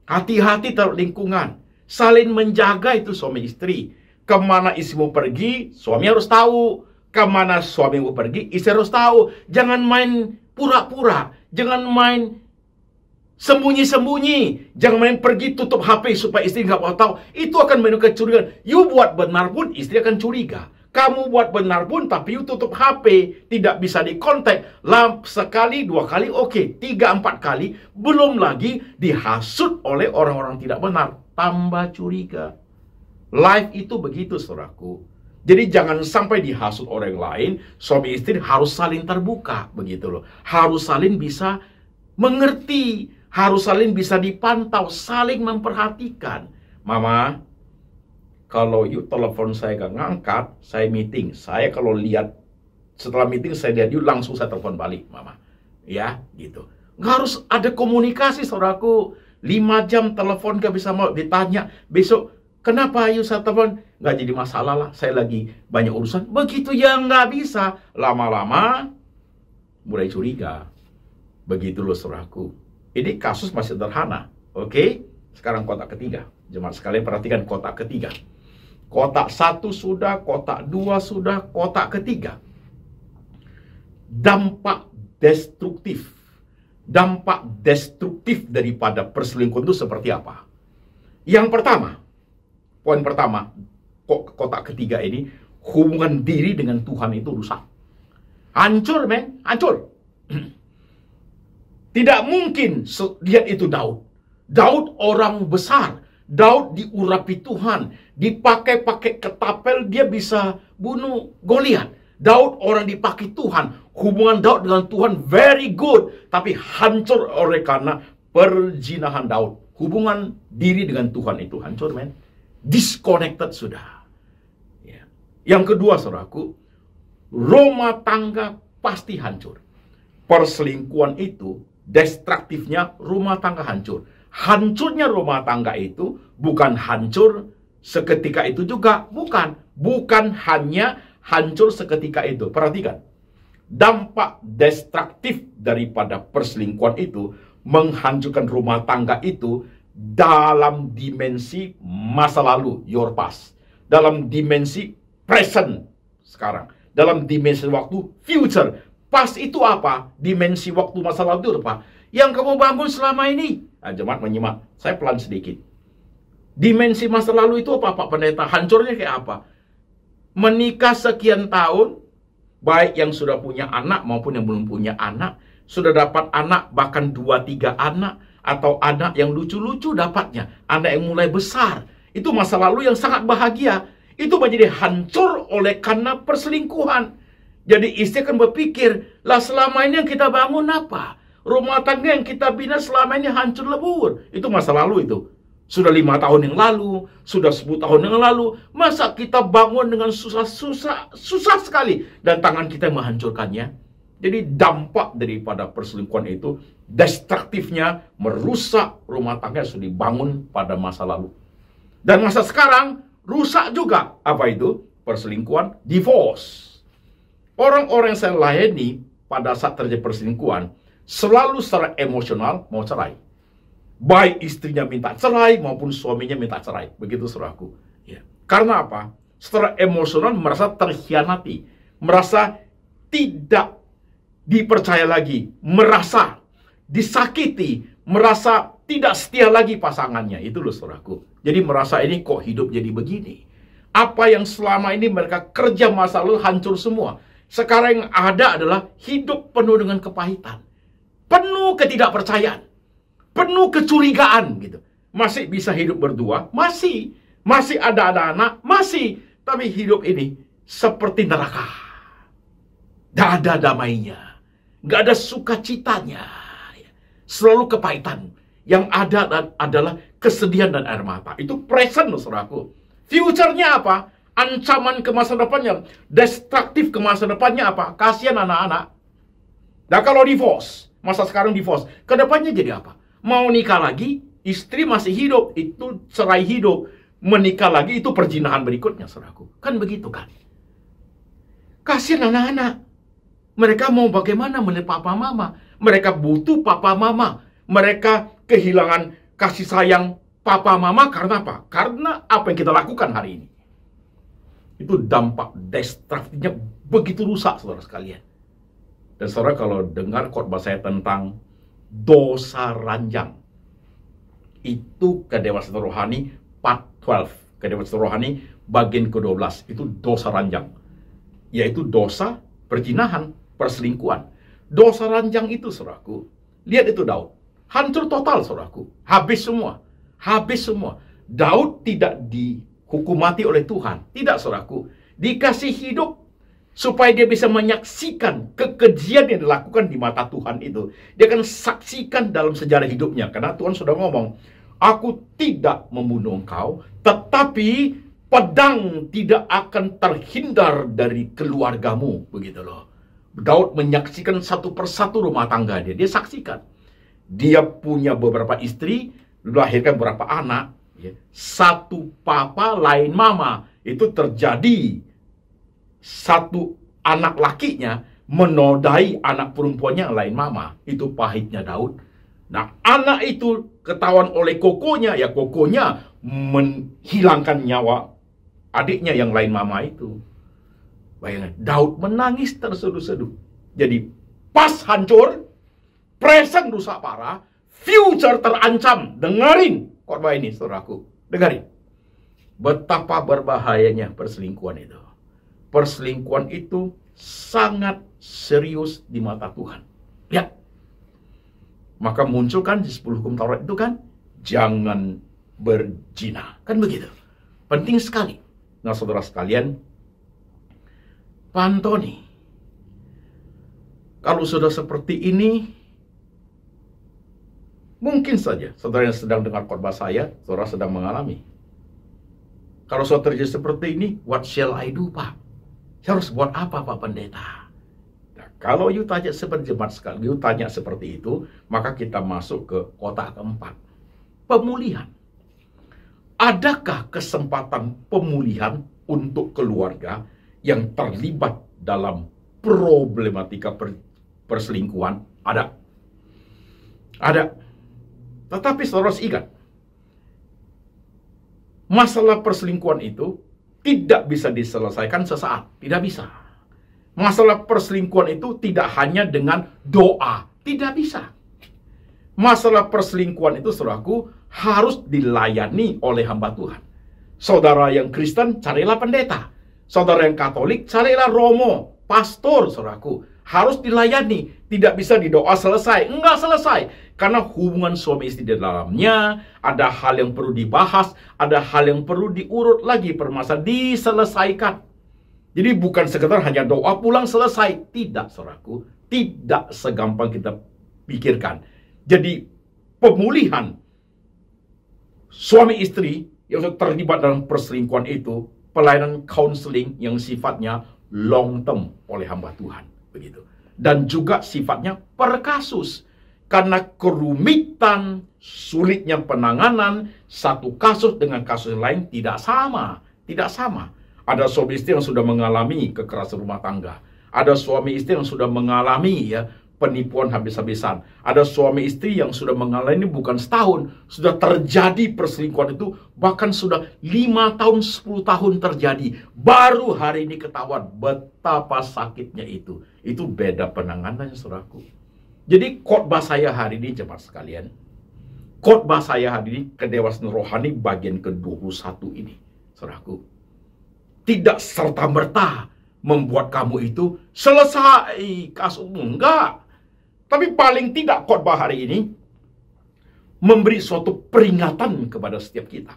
Hati-hati terhadap lingkungan saling menjaga itu suami istri. Kemana istrimu pergi, suami harus tahu. Kemana suamimu pergi, istri harus tahu. Jangan main pura-pura. Jangan main sembunyi-sembunyi. Jangan main pergi tutup HP supaya istri nggak mau tahu. Itu akan menimbulkan kecurigaan. You buat benar pun istri akan curiga. Kamu buat benar pun tapi you tutup HP. Tidak bisa dikontak. Lamp sekali, dua kali, oke. Okay. Tiga, empat kali. Belum lagi dihasut oleh orang-orang tidak benar tambah curiga. Life itu begitu, saudaraku. Jadi jangan sampai dihasut orang lain, suami istri harus saling terbuka, begitu loh. Harus saling bisa mengerti, harus saling bisa dipantau, saling memperhatikan. Mama, kalau you telepon saya gak ngangkat, saya meeting. Saya kalau lihat setelah meeting saya lihat you langsung saya telepon balik, Mama. Ya, gitu. Nggak harus ada komunikasi, saudaraku. 5 jam telepon gak bisa mau ditanya besok kenapa ayu saya telepon nggak jadi masalah lah saya lagi banyak urusan begitu ya nggak bisa lama-lama mulai curiga begitu loh suraku ini kasus masih sederhana oke sekarang kotak ketiga jemaat sekalian perhatikan kotak ketiga kotak satu sudah kotak dua sudah kotak ketiga dampak destruktif dampak destruktif daripada perselingkuhan itu seperti apa? Yang pertama, poin pertama, kotak ketiga ini, hubungan diri dengan Tuhan itu rusak. Hancur, men. Hancur. Tidak mungkin lihat itu Daud. Daud orang besar. Daud diurapi Tuhan. Dipakai-pakai ketapel, dia bisa bunuh Goliat. Daud orang dipakai Tuhan Hubungan Daud dengan Tuhan very good, tapi hancur oleh karena perzinahan Daud. Hubungan diri dengan Tuhan itu hancur, men. Disconnected sudah. Ya. Yang kedua, saudaraku, rumah tangga pasti hancur. Perselingkuhan itu, destruktifnya rumah tangga hancur. Hancurnya rumah tangga itu bukan hancur seketika itu juga, bukan. Bukan hanya hancur seketika itu. Perhatikan dampak destruktif daripada perselingkuhan itu menghancurkan rumah tangga itu dalam dimensi masa lalu, your past. Dalam dimensi present, sekarang. Dalam dimensi waktu, future. Past itu apa? Dimensi waktu masa lalu itu apa? Yang kamu bangun selama ini. Nah, jemaat menyimak. Saya pelan sedikit. Dimensi masa lalu itu apa Pak Pendeta? Hancurnya kayak apa? Menikah sekian tahun, baik yang sudah punya anak maupun yang belum punya anak, sudah dapat anak bahkan dua tiga anak, atau anak yang lucu-lucu dapatnya, anak yang mulai besar. Itu masa lalu yang sangat bahagia. Itu menjadi hancur oleh karena perselingkuhan. Jadi istri akan berpikir, lah selama ini yang kita bangun apa? Rumah tangga yang kita bina selama ini hancur lebur. Itu masa lalu itu. Sudah lima tahun yang lalu, sudah sepuluh tahun yang lalu. Masa kita bangun dengan susah-susah, susah sekali. Dan tangan kita menghancurkannya. Jadi dampak daripada perselingkuhan itu, destruktifnya merusak rumah tangga yang sudah dibangun pada masa lalu. Dan masa sekarang, rusak juga. Apa itu? Perselingkuhan, divorce. Orang-orang yang saya layani pada saat terjadi perselingkuhan, selalu secara emosional mau cerai. Baik istrinya minta cerai maupun suaminya minta cerai. Begitu suraku. Ya. Karena apa? setelah emosional merasa terkhianati. Merasa tidak dipercaya lagi. Merasa disakiti. Merasa tidak setia lagi pasangannya. Itu loh suraku. Jadi merasa ini kok hidup jadi begini. Apa yang selama ini mereka kerja masa lalu hancur semua. Sekarang yang ada adalah hidup penuh dengan kepahitan. Penuh ketidakpercayaan penuh kecurigaan gitu. Masih bisa hidup berdua, masih masih ada ada anak, masih tapi hidup ini seperti neraka. Gak ada damainya, gak ada sukacitanya, selalu kepahitan. Yang ada adalah kesedihan dan air mata. Itu present, suraku. Future-nya apa? Ancaman ke masa depannya, destruktif ke masa depannya apa? Kasihan anak-anak. Nah kalau divorce, masa sekarang divorce, kedepannya jadi apa? Mau nikah lagi, istri masih hidup, itu cerai hidup. Menikah lagi itu perjinahan berikutnya, saudaraku. Kan begitu kan? kasih anak-anak. Mereka mau bagaimana menurut papa mama. Mereka butuh papa mama. Mereka kehilangan kasih sayang papa mama karena apa? Karena apa yang kita lakukan hari ini. Itu dampak destruktifnya begitu rusak, saudara sekalian. Dan saudara kalau dengar khotbah saya tentang dosa ranjang. Itu kedewasaan rohani part 12. Kedewasaan rohani bagian ke-12. Itu dosa ranjang. Yaitu dosa perjinahan, perselingkuhan. Dosa ranjang itu, saudaraku. Lihat itu Daud. Hancur total, saudaraku. Habis semua. Habis semua. Daud tidak dihukum mati oleh Tuhan. Tidak, saudaraku. Dikasih hidup supaya dia bisa menyaksikan kekejian yang dilakukan di mata Tuhan itu. Dia akan saksikan dalam sejarah hidupnya. Karena Tuhan sudah ngomong, aku tidak membunuh engkau, tetapi pedang tidak akan terhindar dari keluargamu. Begitu loh. Daud menyaksikan satu persatu rumah tangga dia. Dia saksikan. Dia punya beberapa istri, melahirkan beberapa anak. Ya. Satu papa, lain mama. Itu terjadi satu anak lakinya menodai anak perempuannya yang lain mama. Itu pahitnya Daud. Nah, anak itu ketahuan oleh kokonya, ya kokonya menghilangkan nyawa adiknya yang lain mama itu. Bayangkan, Daud menangis terseduh-seduh. Jadi, pas hancur, present rusak parah, future terancam. Dengarin korban ini, saudaraku. Dengarin. Betapa berbahayanya perselingkuhan itu perselingkuhan itu sangat serius di mata Tuhan. Lihat. Ya. Maka munculkan di 10 hukum Taurat itu kan jangan berzina. Kan begitu. Penting sekali. Nah, saudara sekalian, pantoni. Kalau sudah seperti ini, mungkin saja saudara yang sedang dengar khotbah saya, saudara sedang mengalami. Kalau saudara terjadi seperti ini, what shall I do, Pak? harus buat apa Pak Pendeta? Nah, kalau you tanya seperti jemaat sekali, you tanya seperti itu, maka kita masuk ke kota keempat. Pemulihan. Adakah kesempatan pemulihan untuk keluarga yang terlibat dalam problematika per, perselingkuhan? Ada. Ada. Tetapi saudara ingat, masalah perselingkuhan itu tidak bisa diselesaikan sesaat, tidak bisa. Masalah perselingkuhan itu tidak hanya dengan doa, tidak bisa. Masalah perselingkuhan itu aku, harus dilayani oleh hamba Tuhan. Saudara yang Kristen, carilah pendeta. Saudara yang Katolik, carilah romo, pastor, saudaraku harus dilayani, tidak bisa didoa selesai, enggak selesai. Karena hubungan suami istri di dalamnya, ada hal yang perlu dibahas, ada hal yang perlu diurut lagi permasalahan, diselesaikan. Jadi bukan sekedar hanya doa pulang selesai. Tidak, seraku, Tidak segampang kita pikirkan. Jadi pemulihan suami istri yang terlibat dalam perselingkuhan itu, pelayanan counseling yang sifatnya long term oleh hamba Tuhan begitu. Dan juga sifatnya per kasus karena kerumitan, sulitnya penanganan satu kasus dengan kasus yang lain tidak sama, tidak sama. Ada suami istri yang sudah mengalami kekerasan rumah tangga, ada suami istri yang sudah mengalami ya penipuan habis-habisan. Ada suami istri yang sudah mengalami bukan setahun, sudah terjadi perselingkuhan itu bahkan sudah lima tahun, sepuluh tahun terjadi. Baru hari ini ketahuan betapa sakitnya itu. Itu beda penanganannya saudaraku. Jadi khotbah saya hari ini cepat sekalian. Khotbah saya hari ini kedewasaan rohani bagian ke-21 ini. Saudaraku. Tidak serta-merta membuat kamu itu selesai kasus enggak tapi paling tidak khotbah hari ini memberi suatu peringatan kepada setiap kita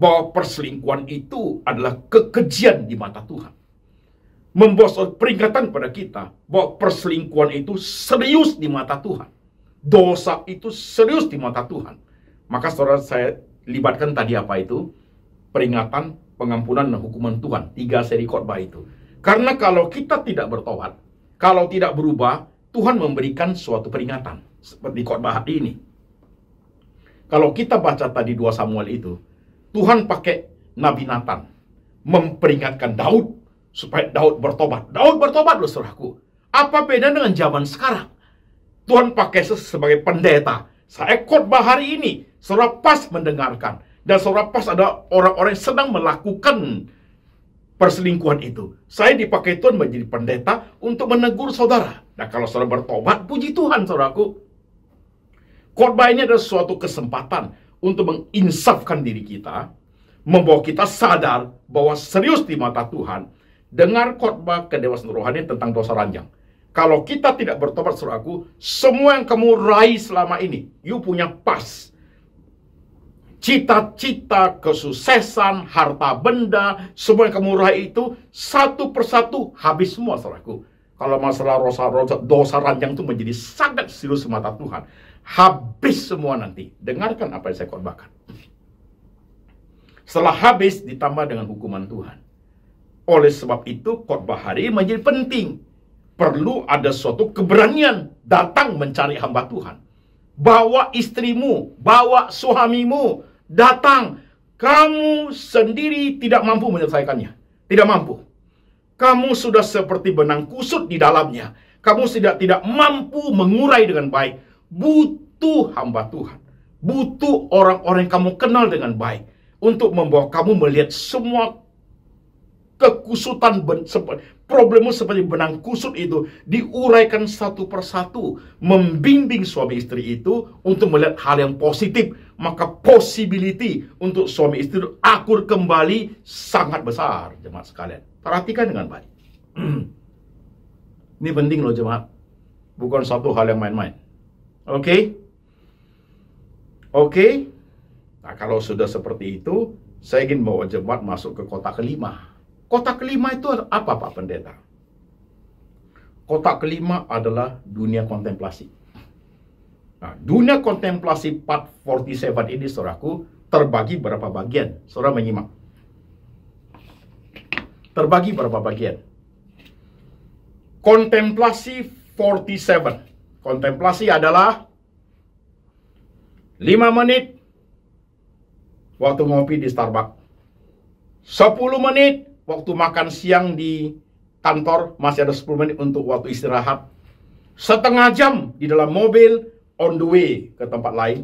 bahwa perselingkuhan itu adalah kekejian di mata Tuhan. Membuat suatu peringatan pada kita bahwa perselingkuhan itu serius di mata Tuhan. Dosa itu serius di mata Tuhan. Maka saudara saya libatkan tadi apa itu? Peringatan, pengampunan, dan hukuman Tuhan. Tiga seri khotbah itu. Karena kalau kita tidak bertobat, kalau tidak berubah, Tuhan memberikan suatu peringatan seperti khotbah hari ini. Kalau kita baca tadi dua Samuel itu, Tuhan pakai Nabi Nathan memperingatkan Daud supaya Daud bertobat. Daud bertobat loh saudaraku. Apa beda dengan zaman sekarang? Tuhan pakai sebagai pendeta. Saya khotbah hari ini, saudara pas mendengarkan. Dan saudara pas ada orang-orang yang sedang melakukan perselingkuhan itu. Saya dipakai Tuhan menjadi pendeta untuk menegur saudara. Nah kalau saudara bertobat, puji Tuhan saudaraku. Khotbah ini adalah suatu kesempatan untuk menginsafkan diri kita, membawa kita sadar bahwa serius di mata Tuhan, dengar khotbah dewa rohani tentang dosa ranjang. Kalau kita tidak bertobat, saudaraku, semua yang kamu raih selama ini, you punya pas cita-cita, kesuksesan, harta benda, semua yang kamu raih itu satu persatu habis semua saudaraku. Kalau masalah dosa, dosa, dosa ranjang itu menjadi sangat serius semata Tuhan. Habis semua nanti. Dengarkan apa yang saya korbankan. Setelah habis ditambah dengan hukuman Tuhan. Oleh sebab itu korban hari menjadi penting. Perlu ada suatu keberanian datang mencari hamba Tuhan. Bawa istrimu, bawa suamimu, datang, kamu sendiri tidak mampu menyelesaikannya. Tidak mampu. Kamu sudah seperti benang kusut di dalamnya. Kamu tidak tidak mampu mengurai dengan baik. Butuh hamba Tuhan. Butuh orang-orang yang kamu kenal dengan baik untuk membawa kamu melihat semua kekusutan problemu seperti benang kusut itu diuraikan satu persatu membimbing suami istri itu untuk melihat hal yang positif maka possibility untuk suami istri itu akur kembali sangat besar jemaat sekalian perhatikan dengan baik ini penting loh jemaat bukan satu hal yang main-main oke okay? oke okay? nah kalau sudah seperti itu saya ingin bawa jemaat masuk ke kota kelima Kota kelima itu apa Pak Pendeta? Kota kelima adalah dunia kontemplasi. Nah, dunia kontemplasi part 47 ini saudaraku terbagi berapa bagian? Saudara menyimak. Terbagi berapa bagian? Kontemplasi 47. Kontemplasi adalah 5 menit waktu ngopi di Starbucks. 10 menit waktu makan siang di kantor masih ada 10 menit untuk waktu istirahat. Setengah jam di dalam mobil on the way ke tempat lain.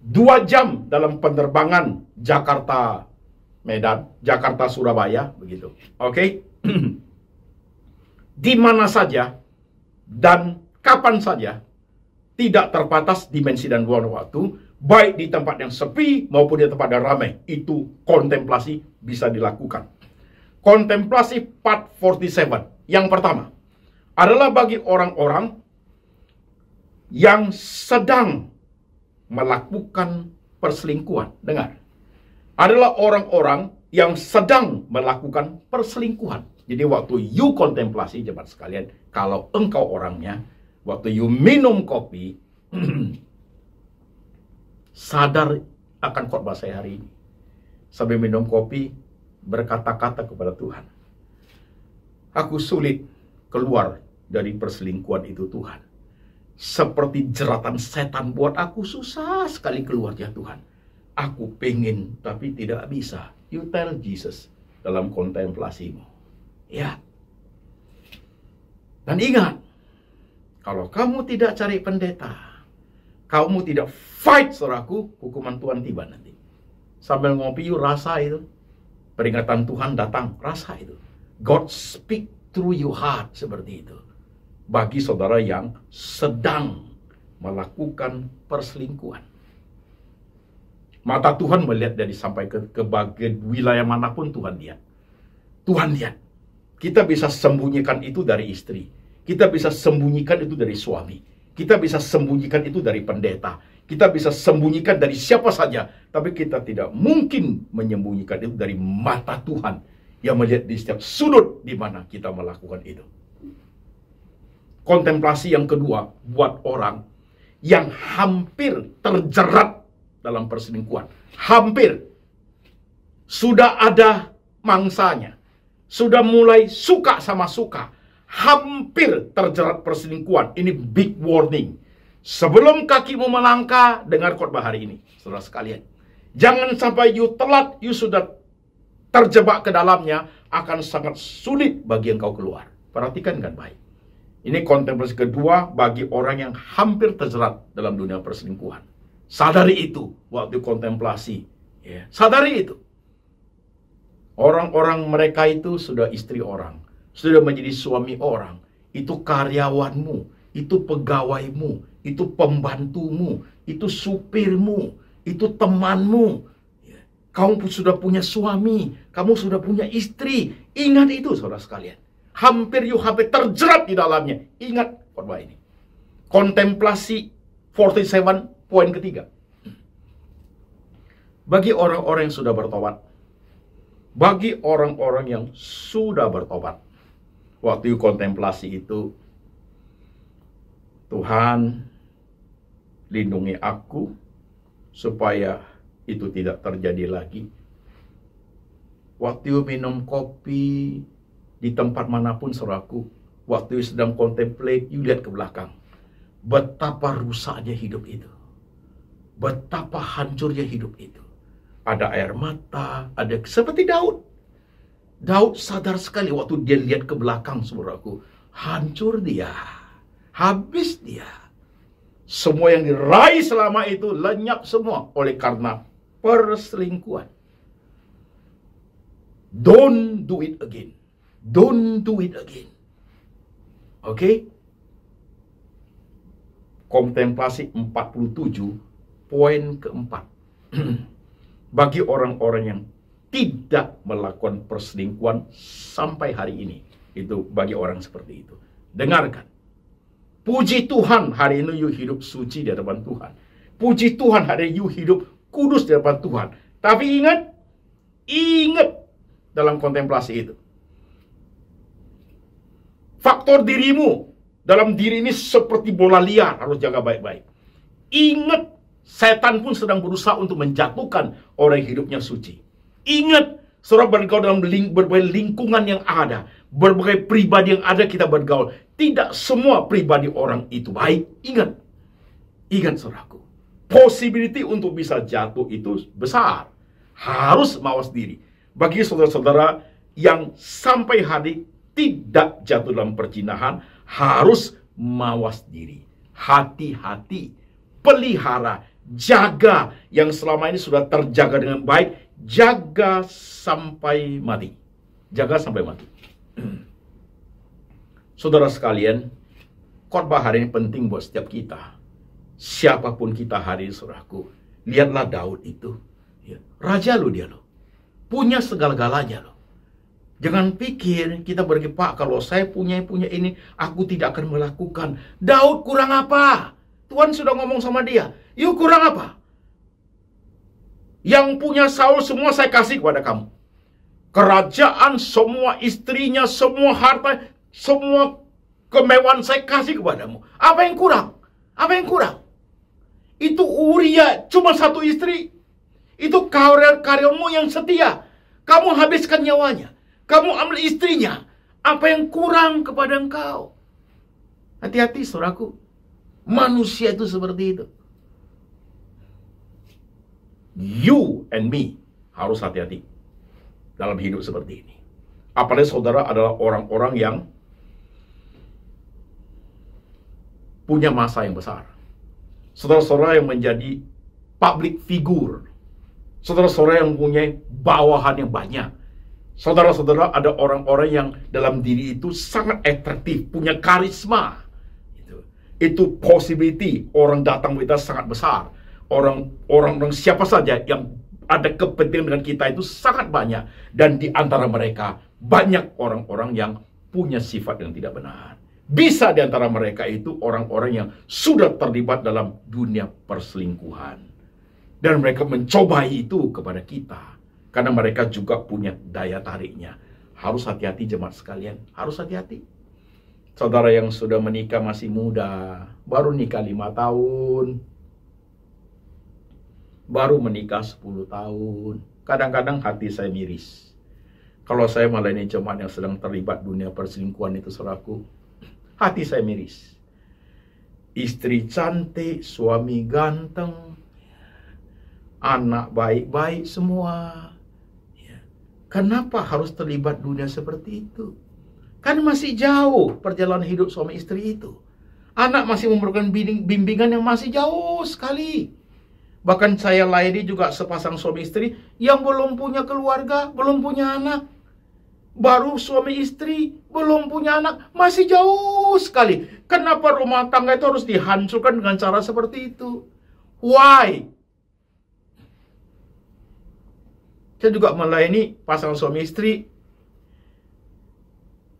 Dua jam dalam penerbangan Jakarta Medan, Jakarta Surabaya begitu. Oke. Okay? di mana saja dan kapan saja tidak terbatas dimensi dan ruang waktu baik di tempat yang sepi maupun di tempat yang ramai. Itu kontemplasi bisa dilakukan. Kontemplasi part 47. Yang pertama adalah bagi orang-orang yang sedang melakukan perselingkuhan. Dengar. Adalah orang-orang yang sedang melakukan perselingkuhan. Jadi waktu you kontemplasi jemaat sekalian, kalau engkau orangnya waktu you minum kopi sadar akan khotbah saya hari ini. Sambil minum kopi, berkata-kata kepada Tuhan. Aku sulit keluar dari perselingkuhan itu Tuhan. Seperti jeratan setan buat aku susah sekali keluar ya Tuhan. Aku pengen tapi tidak bisa. You tell Jesus dalam kontemplasimu. Ya. Dan ingat, kalau kamu tidak cari pendeta, kamu tidak fight saudaraku, hukuman Tuhan tiba nanti. Sambil ngopi you rasa itu. Peringatan Tuhan datang, rasa itu. God speak through your heart seperti itu. Bagi saudara yang sedang melakukan perselingkuhan. Mata Tuhan melihat dari sampai ke, ke bagian wilayah manapun Tuhan lihat. Tuhan lihat. Kita bisa sembunyikan itu dari istri. Kita bisa sembunyikan itu dari suami kita bisa sembunyikan itu dari pendeta. Kita bisa sembunyikan dari siapa saja. Tapi kita tidak mungkin menyembunyikan itu dari mata Tuhan. Yang melihat di setiap sudut di mana kita melakukan itu. Kontemplasi yang kedua buat orang yang hampir terjerat dalam perselingkuhan. Hampir. Sudah ada mangsanya. Sudah mulai suka sama suka hampir terjerat perselingkuhan. Ini big warning. Sebelum kakimu melangkah, dengar khotbah hari ini, saudara sekalian. Jangan sampai you telat, you sudah terjebak ke dalamnya, akan sangat sulit bagi engkau keluar. Perhatikan dengan baik. Ini kontemplasi kedua bagi orang yang hampir terjerat dalam dunia perselingkuhan. Sadari itu waktu kontemplasi. Ya. Sadari itu. Orang-orang mereka itu sudah istri orang sudah menjadi suami orang, itu karyawanmu, itu pegawaimu, itu pembantumu, itu supirmu, itu temanmu. Ya. Kamu sudah punya suami, kamu sudah punya istri. Ingat itu saudara sekalian. Hampir you have terjerat di dalamnya. Ingat korban ini. Kontemplasi 47 poin ketiga. Bagi orang-orang yang sudah bertobat. Bagi orang-orang yang sudah bertobat waktu kontemplasi itu Tuhan lindungi aku supaya itu tidak terjadi lagi. Waktu minum kopi di tempat manapun seraku, waktu sedang kontemplate, you lihat ke belakang. Betapa rusaknya hidup itu. Betapa hancurnya hidup itu. Ada air mata, ada seperti Daud. Daud sadar sekali waktu dia lihat ke belakang saudaraku. Hancur dia. Habis dia. Semua yang diraih selama itu lenyap semua oleh karena perselingkuhan. Don't do it again. Don't do it again. Oke? Okay? Kontemplasi 47 poin keempat. Bagi orang-orang yang tidak melakukan perselingkuhan sampai hari ini. Itu bagi orang seperti itu. Dengarkan. Puji Tuhan hari ini you hidup suci di hadapan Tuhan. Puji Tuhan hari ini you hidup kudus di hadapan Tuhan. Tapi ingat, ingat dalam kontemplasi itu. Faktor dirimu dalam diri ini seperti bola liar harus jaga baik-baik. Ingat, setan pun sedang berusaha untuk menjatuhkan orang hidupnya suci. Ingat, saudara bergaul dalam ling berbagai lingkungan yang ada. Berbagai pribadi yang ada kita bergaul. Tidak semua pribadi orang itu baik. Ingat. Ingat saudaraku. Possibility untuk bisa jatuh itu besar. Harus mawas diri. Bagi saudara-saudara yang sampai hari tidak jatuh dalam perjinahan, harus mawas diri. Hati-hati. Pelihara jaga yang selama ini sudah terjaga dengan baik jaga sampai mati. Jaga sampai mati. Saudara sekalian, khotbah hari ini penting buat setiap kita. Siapapun kita hari ini, saudaraku. Lihatlah Daud itu. Ya, raja lo dia lo. Punya segala-galanya lo. Jangan pikir kita pergi Pak kalau saya punya punya ini aku tidak akan melakukan. Daud kurang apa? Tuhan sudah ngomong sama dia. Yuk kurang apa? Yang punya Saul semua saya kasih kepada kamu. Kerajaan, semua istrinya, semua harta, semua kemewahan saya kasih kepadamu. Apa yang kurang? Apa yang kurang? Itu Uria cuma satu istri. Itu karir karyamu yang setia. Kamu habiskan nyawanya. Kamu ambil istrinya. Apa yang kurang kepada engkau? Hati-hati suraku Manusia itu seperti itu you and me harus hati-hati dalam hidup seperti ini. Apalagi saudara adalah orang-orang yang punya masa yang besar. Saudara-saudara yang menjadi public figure. Saudara-saudara yang punya bawahan yang banyak. Saudara-saudara ada orang-orang yang dalam diri itu sangat atraktif, punya karisma. Itu, possibility orang datang kita sangat besar orang-orang siapa saja yang ada kepentingan dengan kita itu sangat banyak dan di antara mereka banyak orang-orang yang punya sifat yang tidak benar. Bisa di antara mereka itu orang-orang yang sudah terlibat dalam dunia perselingkuhan. Dan mereka mencoba itu kepada kita. Karena mereka juga punya daya tariknya. Harus hati-hati jemaat sekalian. Harus hati-hati. Saudara yang sudah menikah masih muda. Baru nikah lima tahun baru menikah 10 tahun. Kadang-kadang hati saya miris. Kalau saya melayani cuman yang sedang terlibat dunia perselingkuhan itu selaku, hati saya miris. Istri cantik, suami ganteng, anak baik-baik semua. Ya. Kenapa harus terlibat dunia seperti itu? Kan masih jauh perjalanan hidup suami istri itu. Anak masih memerlukan bimbingan yang masih jauh sekali. Bahkan saya layani juga sepasang suami istri yang belum punya keluarga, belum punya anak. Baru suami istri, belum punya anak, masih jauh sekali. Kenapa rumah tangga itu harus dihancurkan dengan cara seperti itu? Why? Saya juga melayani pasang suami istri.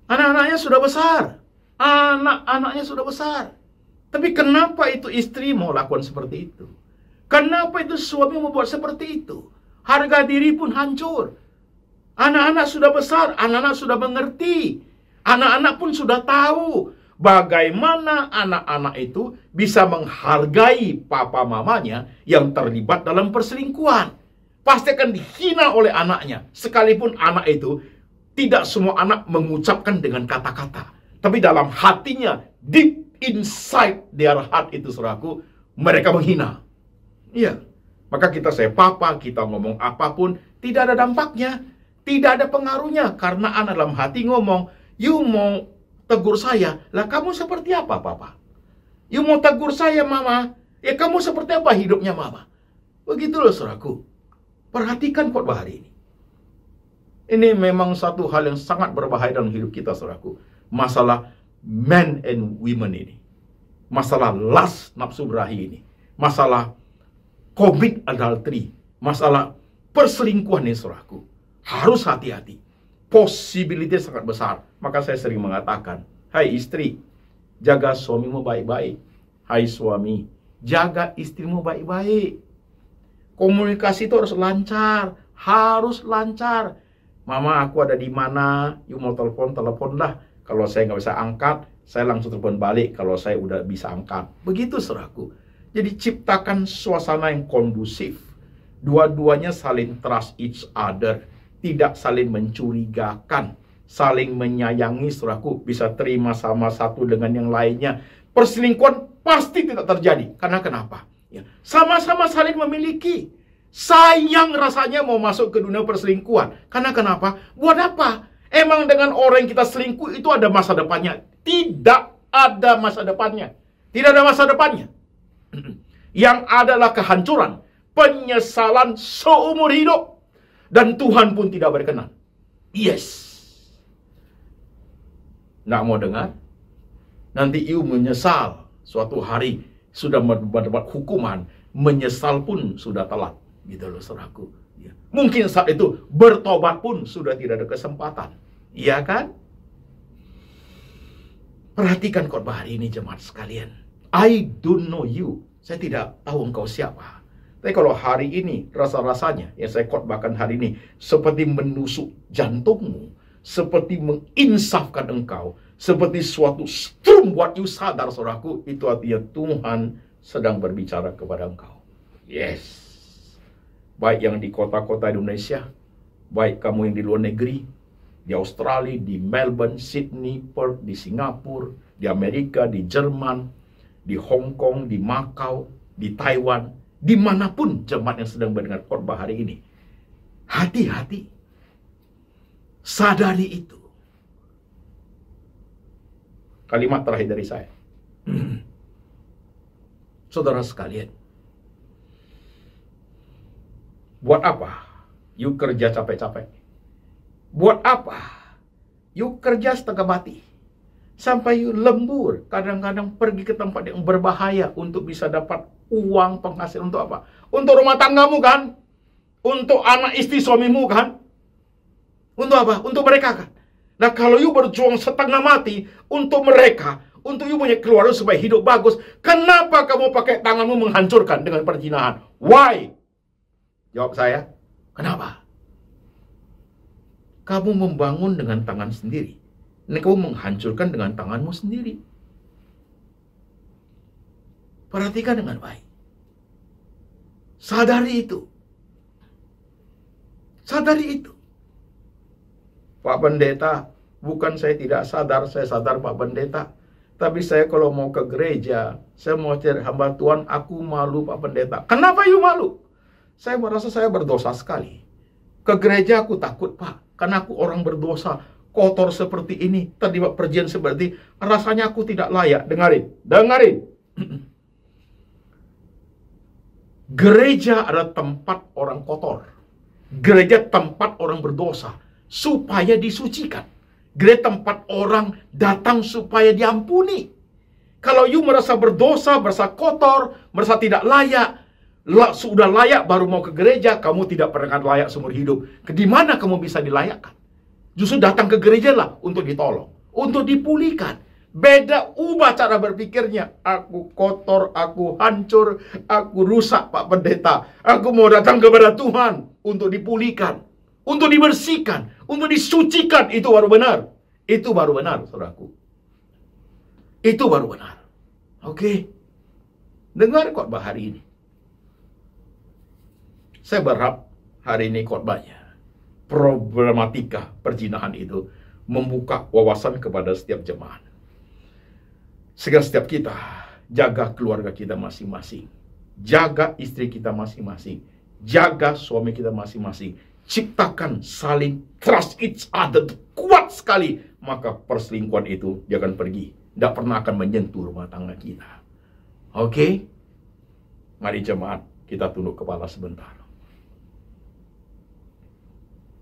Anak-anaknya sudah besar. Anak-anaknya sudah besar. Tapi kenapa itu istri mau lakukan seperti itu? Kenapa itu suami membuat seperti itu? Harga diri pun hancur. Anak-anak sudah besar, anak-anak sudah mengerti. Anak-anak pun sudah tahu bagaimana anak-anak itu bisa menghargai papa mamanya yang terlibat dalam perselingkuhan. Pasti akan dihina oleh anaknya, sekalipun anak itu tidak semua anak mengucapkan dengan kata-kata. Tapi dalam hatinya, deep inside their heart itu suraku, mereka menghina. Iya. Maka kita saya papa kita ngomong apapun, tidak ada dampaknya. Tidak ada pengaruhnya. Karena anak dalam hati ngomong, you mau tegur saya, lah kamu seperti apa papa? You mau tegur saya mama, ya kamu seperti apa hidupnya mama? Begitu loh suraku. Perhatikan khotbah hari ini. Ini memang satu hal yang sangat berbahaya dalam hidup kita, saudaraku. Masalah men and women ini. Masalah lust, nafsu berahi ini. Masalah komit adultery, masalah perselingkuhan ini saudaraku. Harus hati-hati. Posibilitas sangat besar. Maka saya sering mengatakan, hai istri, jaga suamimu baik-baik. Hai suami, jaga istrimu baik-baik. Komunikasi itu harus lancar, harus lancar. Mama, aku ada di mana? Yuk mau telepon, teleponlah. Kalau saya nggak bisa angkat, saya langsung telepon balik. Kalau saya udah bisa angkat, begitu seraku. Jadi ciptakan suasana yang kondusif. Dua-duanya saling trust each other. Tidak saling mencurigakan. Saling menyayangi suraku. Bisa terima sama satu dengan yang lainnya. Perselingkuhan pasti tidak terjadi. Karena kenapa? Ya, sama-sama ya. saling memiliki. Sayang rasanya mau masuk ke dunia perselingkuhan. Karena kenapa? Buat apa? Emang dengan orang yang kita selingkuh itu ada masa depannya? Tidak ada masa depannya. Tidak ada masa depannya. yang adalah kehancuran, penyesalan seumur hidup. Dan Tuhan pun tidak berkenan. Yes. Nggak mau dengar? Nanti iu menyesal suatu hari sudah mendapat hukuman. Menyesal pun sudah telat. Gitu loh seraku. Ya. Mungkin saat itu bertobat pun sudah tidak ada kesempatan. Iya kan? Perhatikan khotbah hari ini jemaat sekalian. I don't know you. Saya tidak tahu engkau siapa. Tapi kalau hari ini rasa-rasanya yang saya khotbahkan hari ini seperti menusuk jantungmu, seperti menginsafkan engkau, seperti suatu strum buat you sadar saudaraku, itu artinya Tuhan sedang berbicara kepada engkau. Yes. Baik yang di kota-kota Indonesia, baik kamu yang di luar negeri, di Australia, di Melbourne, Sydney, Perth, di Singapura, di Amerika, di Jerman, di Hong Kong, di Makau, di Taiwan, dimanapun jemaat yang sedang mendengar korban hari ini. Hati-hati. Sadari itu. Kalimat terakhir dari saya. Saudara sekalian, buat apa you kerja capek-capek? Buat apa you kerja setengah mati? sampai lembur, kadang-kadang pergi ke tempat yang berbahaya untuk bisa dapat uang penghasil untuk apa? Untuk rumah tanggamu kan? Untuk anak istri suamimu kan? Untuk apa? Untuk mereka kan? Nah kalau you berjuang setengah mati untuk mereka, untuk you punya keluarga supaya hidup bagus, kenapa kamu pakai tanganmu menghancurkan dengan perjinahan? Why? Jawab saya, kenapa? Kamu membangun dengan tangan sendiri engkau menghancurkan dengan tanganmu sendiri. Perhatikan dengan baik. Sadari itu. Sadari itu. Pak Pendeta, bukan saya tidak sadar, saya sadar Pak Pendeta. Tapi saya kalau mau ke gereja, saya mau cari hamba Tuhan, aku malu Pak Pendeta. Kenapa you malu? Saya merasa saya berdosa sekali. Ke gereja aku takut Pak, karena aku orang berdosa kotor seperti ini, terlibat perjian seperti ini, rasanya aku tidak layak. Dengarin, dengarin. Gereja adalah tempat orang kotor. Gereja tempat orang berdosa supaya disucikan. Gereja tempat orang datang supaya diampuni. Kalau you merasa berdosa, merasa kotor, merasa tidak layak, sudah layak baru mau ke gereja, kamu tidak pernah layak seumur hidup. Di mana kamu bisa dilayakkan? Justru datang ke gereja lah untuk ditolong, untuk dipulihkan. Beda ubah cara berpikirnya. Aku kotor, aku hancur, aku rusak Pak Pendeta. Aku mau datang kepada Tuhan untuk dipulihkan, untuk dibersihkan, untuk disucikan. Itu baru benar. Itu baru benar, saudaraku. Itu baru benar. Oke. Dengar khotbah hari ini. Saya berharap hari ini khotbahnya problematika perjinahan itu membuka wawasan kepada setiap jemaat. Sehingga setiap kita, jaga keluarga kita masing-masing. Jaga istri kita masing-masing. Jaga suami kita masing-masing. Ciptakan saling trust each other. Kuat sekali. Maka perselingkuhan itu dia akan pergi. Tidak pernah akan menyentuh rumah tangga kita. Oke? Okay? Mari jemaat, kita tunduk kepala sebentar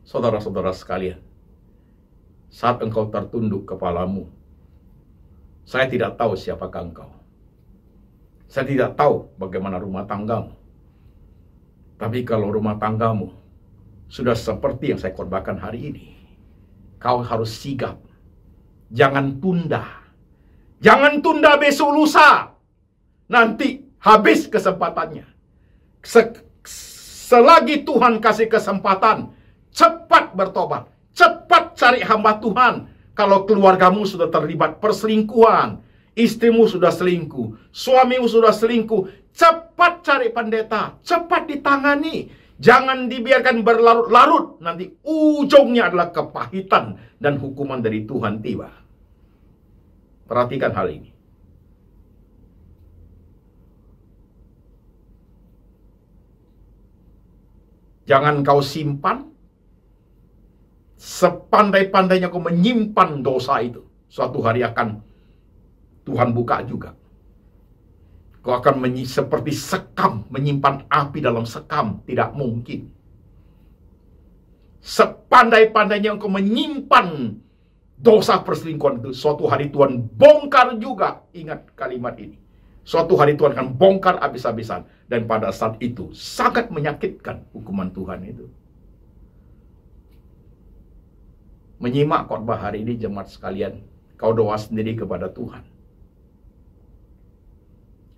saudara-saudara sekalian, saat engkau tertunduk kepalamu, saya tidak tahu siapakah engkau. Saya tidak tahu bagaimana rumah tanggamu. Tapi kalau rumah tanggamu sudah seperti yang saya korbankan hari ini, kau harus sigap. Jangan tunda. Jangan tunda besok lusa. Nanti habis kesempatannya. selagi Tuhan kasih kesempatan, Cepat bertobat. Cepat cari hamba Tuhan. Kalau keluargamu sudah terlibat perselingkuhan, istrimu sudah selingkuh, suamimu sudah selingkuh, cepat cari pendeta, cepat ditangani. Jangan dibiarkan berlarut-larut. Nanti ujungnya adalah kepahitan dan hukuman dari Tuhan tiba. Perhatikan hal ini. Jangan kau simpan sepandai-pandainya kau menyimpan dosa itu, suatu hari akan Tuhan buka juga. Kau akan menyi, seperti sekam, menyimpan api dalam sekam, tidak mungkin. Sepandai-pandainya engkau menyimpan dosa perselingkuhan itu, suatu hari Tuhan bongkar juga. Ingat kalimat ini. Suatu hari Tuhan akan bongkar habis-habisan. Dan pada saat itu sangat menyakitkan hukuman Tuhan itu. menyimak khotbah hari ini jemaat sekalian, kau doa sendiri kepada Tuhan.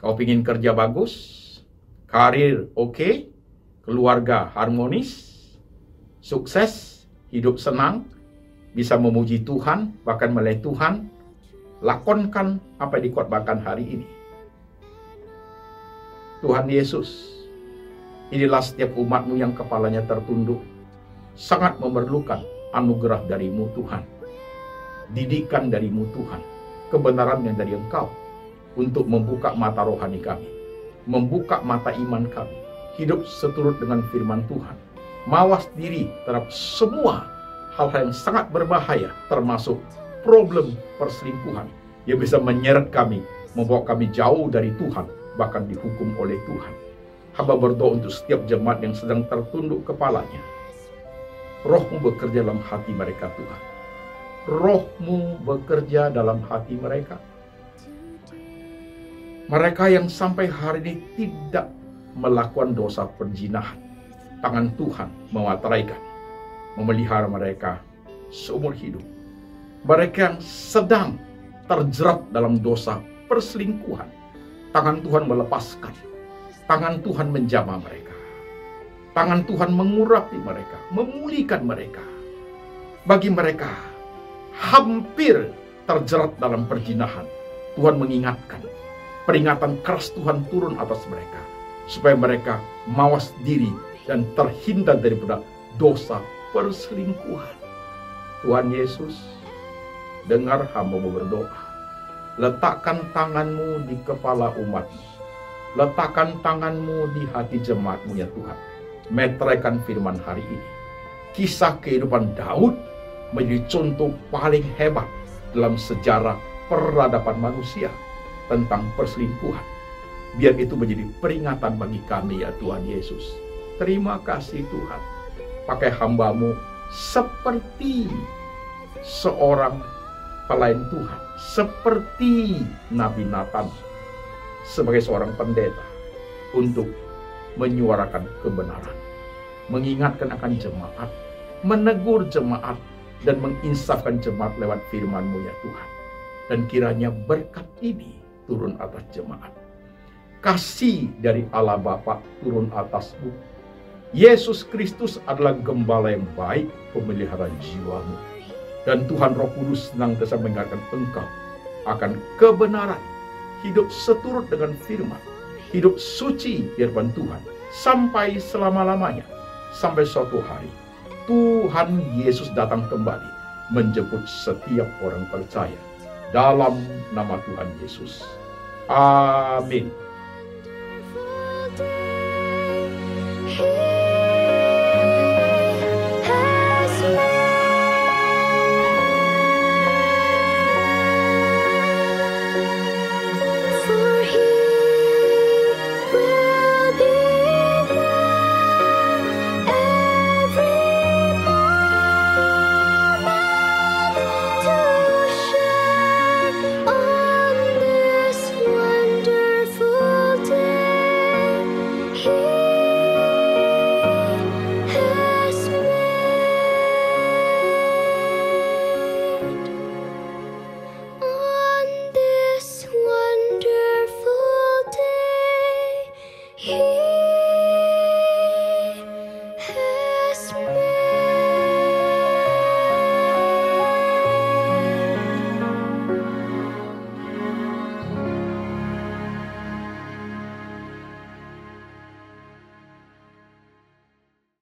Kau ingin kerja bagus, karir oke, okay, keluarga harmonis, sukses, hidup senang, bisa memuji Tuhan, bahkan melihat Tuhan, lakonkan apa yang dikhotbahkan hari ini. Tuhan Yesus, inilah setiap umatmu yang kepalanya tertunduk, sangat memerlukan anugerah darimu Tuhan, didikan darimu Tuhan, kebenaran yang dari Engkau untuk membuka mata rohani kami, membuka mata iman kami, hidup seturut dengan firman Tuhan, mawas diri terhadap semua hal-hal yang sangat berbahaya termasuk problem perselingkuhan yang bisa menyeret kami, membawa kami jauh dari Tuhan, bahkan dihukum oleh Tuhan. Hamba berdoa untuk setiap jemaat yang sedang tertunduk kepalanya, Rohmu bekerja dalam hati mereka Tuhan. Rohmu bekerja dalam hati mereka. Mereka yang sampai hari ini tidak melakukan dosa perzinahan. Tangan Tuhan mewateraikan, memelihara mereka seumur hidup. Mereka yang sedang terjerat dalam dosa perselingkuhan. Tangan Tuhan melepaskan, tangan Tuhan menjamah mereka. Tangan Tuhan mengurapi mereka, memulihkan mereka. Bagi mereka, hampir terjerat dalam perjinahan. Tuhan mengingatkan, peringatan keras Tuhan turun atas mereka. Supaya mereka mawas diri dan terhindar daripada dosa perselingkuhan. Tuhan Yesus, dengar hamba berdoa. Letakkan tanganmu di kepala umatmu. Letakkan tanganmu di hati jemaatmu ya Tuhan meteraikan firman hari ini. Kisah kehidupan Daud menjadi contoh paling hebat dalam sejarah peradaban manusia tentang perselingkuhan. Biar itu menjadi peringatan bagi kami ya Tuhan Yesus. Terima kasih Tuhan. Pakai hambamu seperti seorang pelayan Tuhan. Seperti Nabi Nathan sebagai seorang pendeta untuk menyuarakan kebenaran mengingatkan akan jemaat, menegur jemaat, dan menginsafkan jemaat lewat firman-Mu ya Tuhan. Dan kiranya berkat ini turun atas jemaat. Kasih dari Allah Bapa turun atasmu. Yesus Kristus adalah gembala yang baik, pemelihara jiwamu. Dan Tuhan Roh Kudus senang desa mengingatkan engkau akan kebenaran, hidup seturut dengan firman, hidup suci di hadapan Tuhan sampai selama-lamanya sampai suatu hari Tuhan Yesus datang kembali menjemput setiap orang percaya dalam nama Tuhan Yesus. Amin.